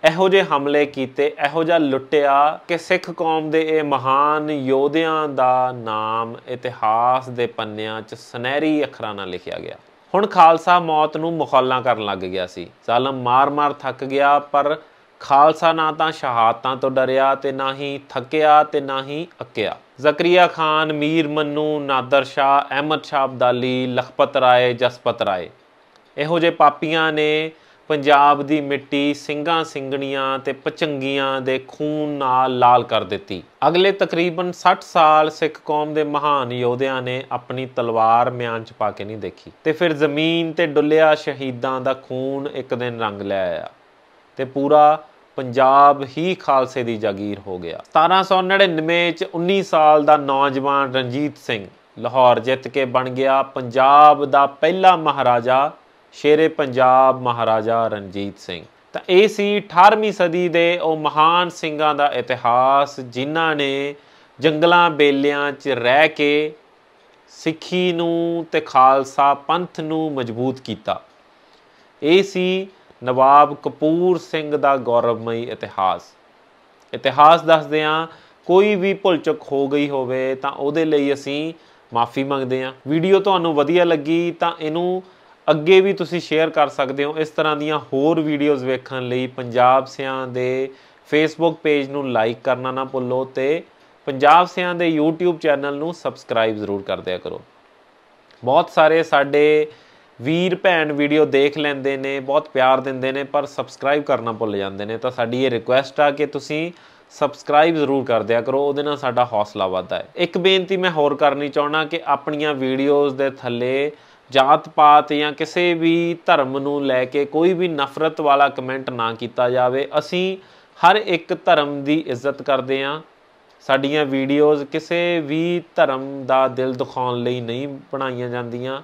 ਇਹੋ ਜਿਹੇ ਹਮਲੇ ਕੀਤੇ ਇਹੋ ਜਿਹਾ ਲੁੱਟਿਆ ਕਿ ਸਿੱਖ ਕੌਮ ਦੇ ਇਹ ਮਹਾਨ ਯੋਧਿਆਂ ਦਾ ਨਾਮ ਇਤਿਹਾਸ ਦੇ ਪੰਨਿਆਂ 'ਚ ਸੁਨਹਿਰੀ ਅੱਖਰਾਂ ਨਾਲ ਲਿਖਿਆ ਗਿਆ ਹੁਣ ਖਾਲਸਾ ਮੌਤ ਨੂੰ ਮੁਖੌਲਾਂ ਕਰਨ ਲੱਗ ਗਿਆ ਸੀ ਜ਼ਾਲਮ ਮਾਰ-ਮਾਰ ਥੱਕ ਗਿਆ ਪਰ ਖਾਲਸਾ ਨਾ ਤਾਂ ਸ਼ਹਾਦਤਾਂ ਤੋਂ ਡਰਿਆ ਤੇ ਨਾ ਹੀ ਥੱਕਿਆ ਤੇ ਨਾ ਹੀ ਅੱਕਿਆ ਜ਼ਕਰੀਆ ਖਾਨ ਮੀਰ ਮੰਨੂ ਨਾਦਰ ਸ਼ਾ ਅਹਿਮਦ ਸ਼ਾਹ ਅਬਦਾਲੀ ਲਖਪਤ ਰਾਏ ਜਸਪਤ ਰਾਏ ਇਹੋ ਜਿਹੇ ਪਾਪੀਆਂ ਨੇ ਪੰਜਾਬ ਦੀ ਮਿੱਟੀ ਸਿੰਘਾਂ ਸਿੰਘਣੀਆਂ ਤੇ ਪਚੰਗੀਆਂ ਦੇ ਖੂਨ ਨਾਲ ਲਾਲ ਕਰ ਦਿੱਤੀ ਅਗਲੇ ਤਕਰੀਬਨ 60 ਸਾਲ ਸਿੱਖ ਕੌਮ ਦੇ ਮਹਾਨ ਯੋਧਿਆਂ ਨੇ ਆਪਣੀ ਤਲਵਾਰ ਮਿਆਨ ਚ ਪਾ ਕੇ ਨਹੀਂ ਦੇਖੀ ਤੇ ਫਿਰ ਜ਼ਮੀਨ ਤੇ ਡੁੱਲਿਆ ਸ਼ਹੀਦਾਂ ਦਾ ਖੂਨ ਇੱਕ ਦਿਨ ਰੰਗ ਲੈ ਆਇਆ ਤੇ ਪੂਰਾ ਪੰਜਾਬ ਹੀ ਖਾਲਸੇ ਦੀ ਜਾਗੀਰ ਹੋ ਗਿਆ 1799 ਚ 19 ਸਾਲ ਦਾ ਨੌਜਵਾਨ ਰਣਜੀਤ ਸਿੰਘ ਲਾਹੌਰ ਜਿੱਤ ਕੇ ਬਣ ਗਿਆ ਪੰਜਾਬ ਦਾ ਪਹਿਲਾ ਮਹਾਰਾਜਾ ਸ਼ੇਰੇ ਪੰਜਾਬ ਮਹਾਰਾਜਾ ਰਣਜੀਤ ਸਿੰਘ ਤਾਂ ਇਹ ਸੀ 18ਵੀਂ ਸਦੀ ਦੇ ਉਹ ਮਹਾਨ ਸਿੰਘਾਂ ਦਾ ਇਤਿਹਾਸ ਜਿਨ੍ਹਾਂ ਨੇ ਜੰਗਲਾਂ ਬੇਲਿਆਂ 'ਚ ਰਹਿ ਕੇ ਸਿੱਖੀ ਨੂੰ ਤੇ ਖਾਲਸਾ ਪੰਥ ਨੂੰ ਮਜ਼ਬੂਤ ਕੀਤਾ ਇਹ ਸੀ ਨਵਾਬ ਕਪੂਰ ਸਿੰਘ ਦਾ ਗੌਰਵਮਈ ਇਤਿਹਾਸ ਇਤਿਹਾਸ ਦੱਸਦੇ ਆ ਕੋਈ ਵੀ ਭੁੱਲਚੁੱਕ ਹੋ ਗਈ ਹੋਵੇ ਤਾਂ ਉਹਦੇ ਲਈ ਅਸੀਂ ਮਾਫੀ ਮੰਗਦੇ ਆ ਵੀਡੀਓ ਤੁਹਾਨੂੰ ਵਧੀਆ ਲੱਗੀ ਤਾਂ ਇਹਨੂੰ ਅੱਗੇ ਵੀ ਤੁਸੀਂ ਸ਼ੇਅਰ ਕਰ ਸਕਦੇ ਹੋ ਇਸ ਤਰ੍ਹਾਂ ਦੀਆਂ ਹੋਰ ਵੀਡੀਓਜ਼ ਵੇਖਣ ਲਈ ਪੰਜਾਬ ਸਿਆਂ ਦੇ ਫੇਸਬੁੱਕ ਪੇਜ ਨੂੰ ਲਾਈਕ ਕਰਨਾ ਨਾ ਭੁੱਲੋ ਤੇ ਪੰਜਾਬ ਸਿਆਂ ਦੇ YouTube ਚੈਨਲ ਨੂੰ ਸਬਸਕ੍ਰਾਈਬ ਜ਼ਰੂਰ ਕਰ ਦਿਆ ਕਰੋ ਬਹੁਤ ਸਾਰੇ ਸਾਡੇ ਵੀਰ ਭੈਣ ਵੀਡੀਓ ਦੇਖ ਲੈਂਦੇ ਨੇ ਬਹੁਤ ਪਿਆਰ ਦਿੰਦੇ ਨੇ ਪਰ ਸਬਸਕ੍ਰਾਈਬ ਕਰਨਾ ਭੁੱਲ ਜਾਂਦੇ ਨੇ ਤਾਂ ਸਾਡੀ ਇਹ ਰਿਕੁਐਸਟ ਆ ਕਿ ਤੁਸੀਂ ਸਬਸਕ੍ਰਾਈਬ ਜ਼ਰੂਰ ਕਰ ਦਿਆ ਕਰੋ ਉਹਦੇ ਨਾਲ ਸਾਡਾ ਹੌਸਲਾ ਵਧਦਾ ਹੈ ਇੱਕ ਬੇਨਤੀ ਮੈਂ ਹੋਰ ਕਰਨੀ ਚਾਹਣਾ ਕਿ ਆਪਣੀਆਂ ਵੀਡੀਓਜ਼ ਦੇ ਥੱਲੇ ਜਾਤ ਪਾਤ ਜਾਂ ਕਿਸੇ ਵੀ ਧਰਮ ਨੂੰ ਲੈ ਕੇ ਕੋਈ ਵੀ ਨਫ਼ਰਤ ਵਾਲਾ ਕਮੈਂਟ ਨਾ ਕੀਤਾ ਜਾਵੇ ਅਸੀਂ ਹਰ ਇੱਕ ਧਰਮ ਦੀ ਇੱਜ਼ਤ ਕਰਦੇ ਹਾਂ ਸਾਡੀਆਂ ਵੀਡੀਓਜ਼ ਕਿਸੇ ਵੀ ਧਰਮ ਦਾ ਦਿਲ ਦੁਖਾਉਣ ਲਈ ਨਹੀਂ ਬਣਾਈਆਂ ਜਾਂਦੀਆਂ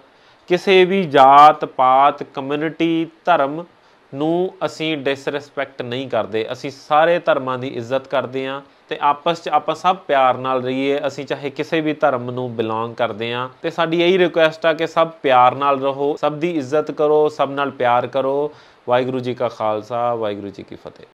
ਕਿਸੇ ਵੀ ਜਾਤ ਪਾਤ ਕਮਿਊਨਿਟੀ ਧਰਮ ਨੂੰ ਅਸੀਂ ਡਿਸਰੈਸਪੈਕਟ ਨਹੀਂ ਕਰਦੇ ਅਸੀਂ ਸਾਰੇ ਧਰਮਾਂ ਦੀ ਇੱਜ਼ਤ ਕਰਦੇ ਆਂ ਤੇ ਆਪਸ ਚ ਆਪਾਂ ਸਭ ਪਿਆਰ ਨਾਲ ਰਹੀਏ ਅਸੀਂ ਚਾਹੇ ਕਿਸੇ ਵੀ ਧਰਮ ਨੂੰ ਬਿਲੋਂਗ ਕਰਦੇ ਆਂ ਤੇ ਸਾਡੀ ਇਹੀ ਰਿਕੁਐਸਟ ਆ ਕਿ ਸਭ ਪਿਆਰ ਨਾਲ ਰਹੋ ਸਭ ਦੀ ਇੱਜ਼ਤ ਕਰੋ ਸਭ ਨਾਲ ਪਿਆਰ ਕਰੋ ਵਾਹਿਗੁਰੂ ਜੀ ਕਾ ਖਾਲਸਾ ਵਾਹਿਗੁਰੂ ਜੀ ਕੀ ਫਤਿਹ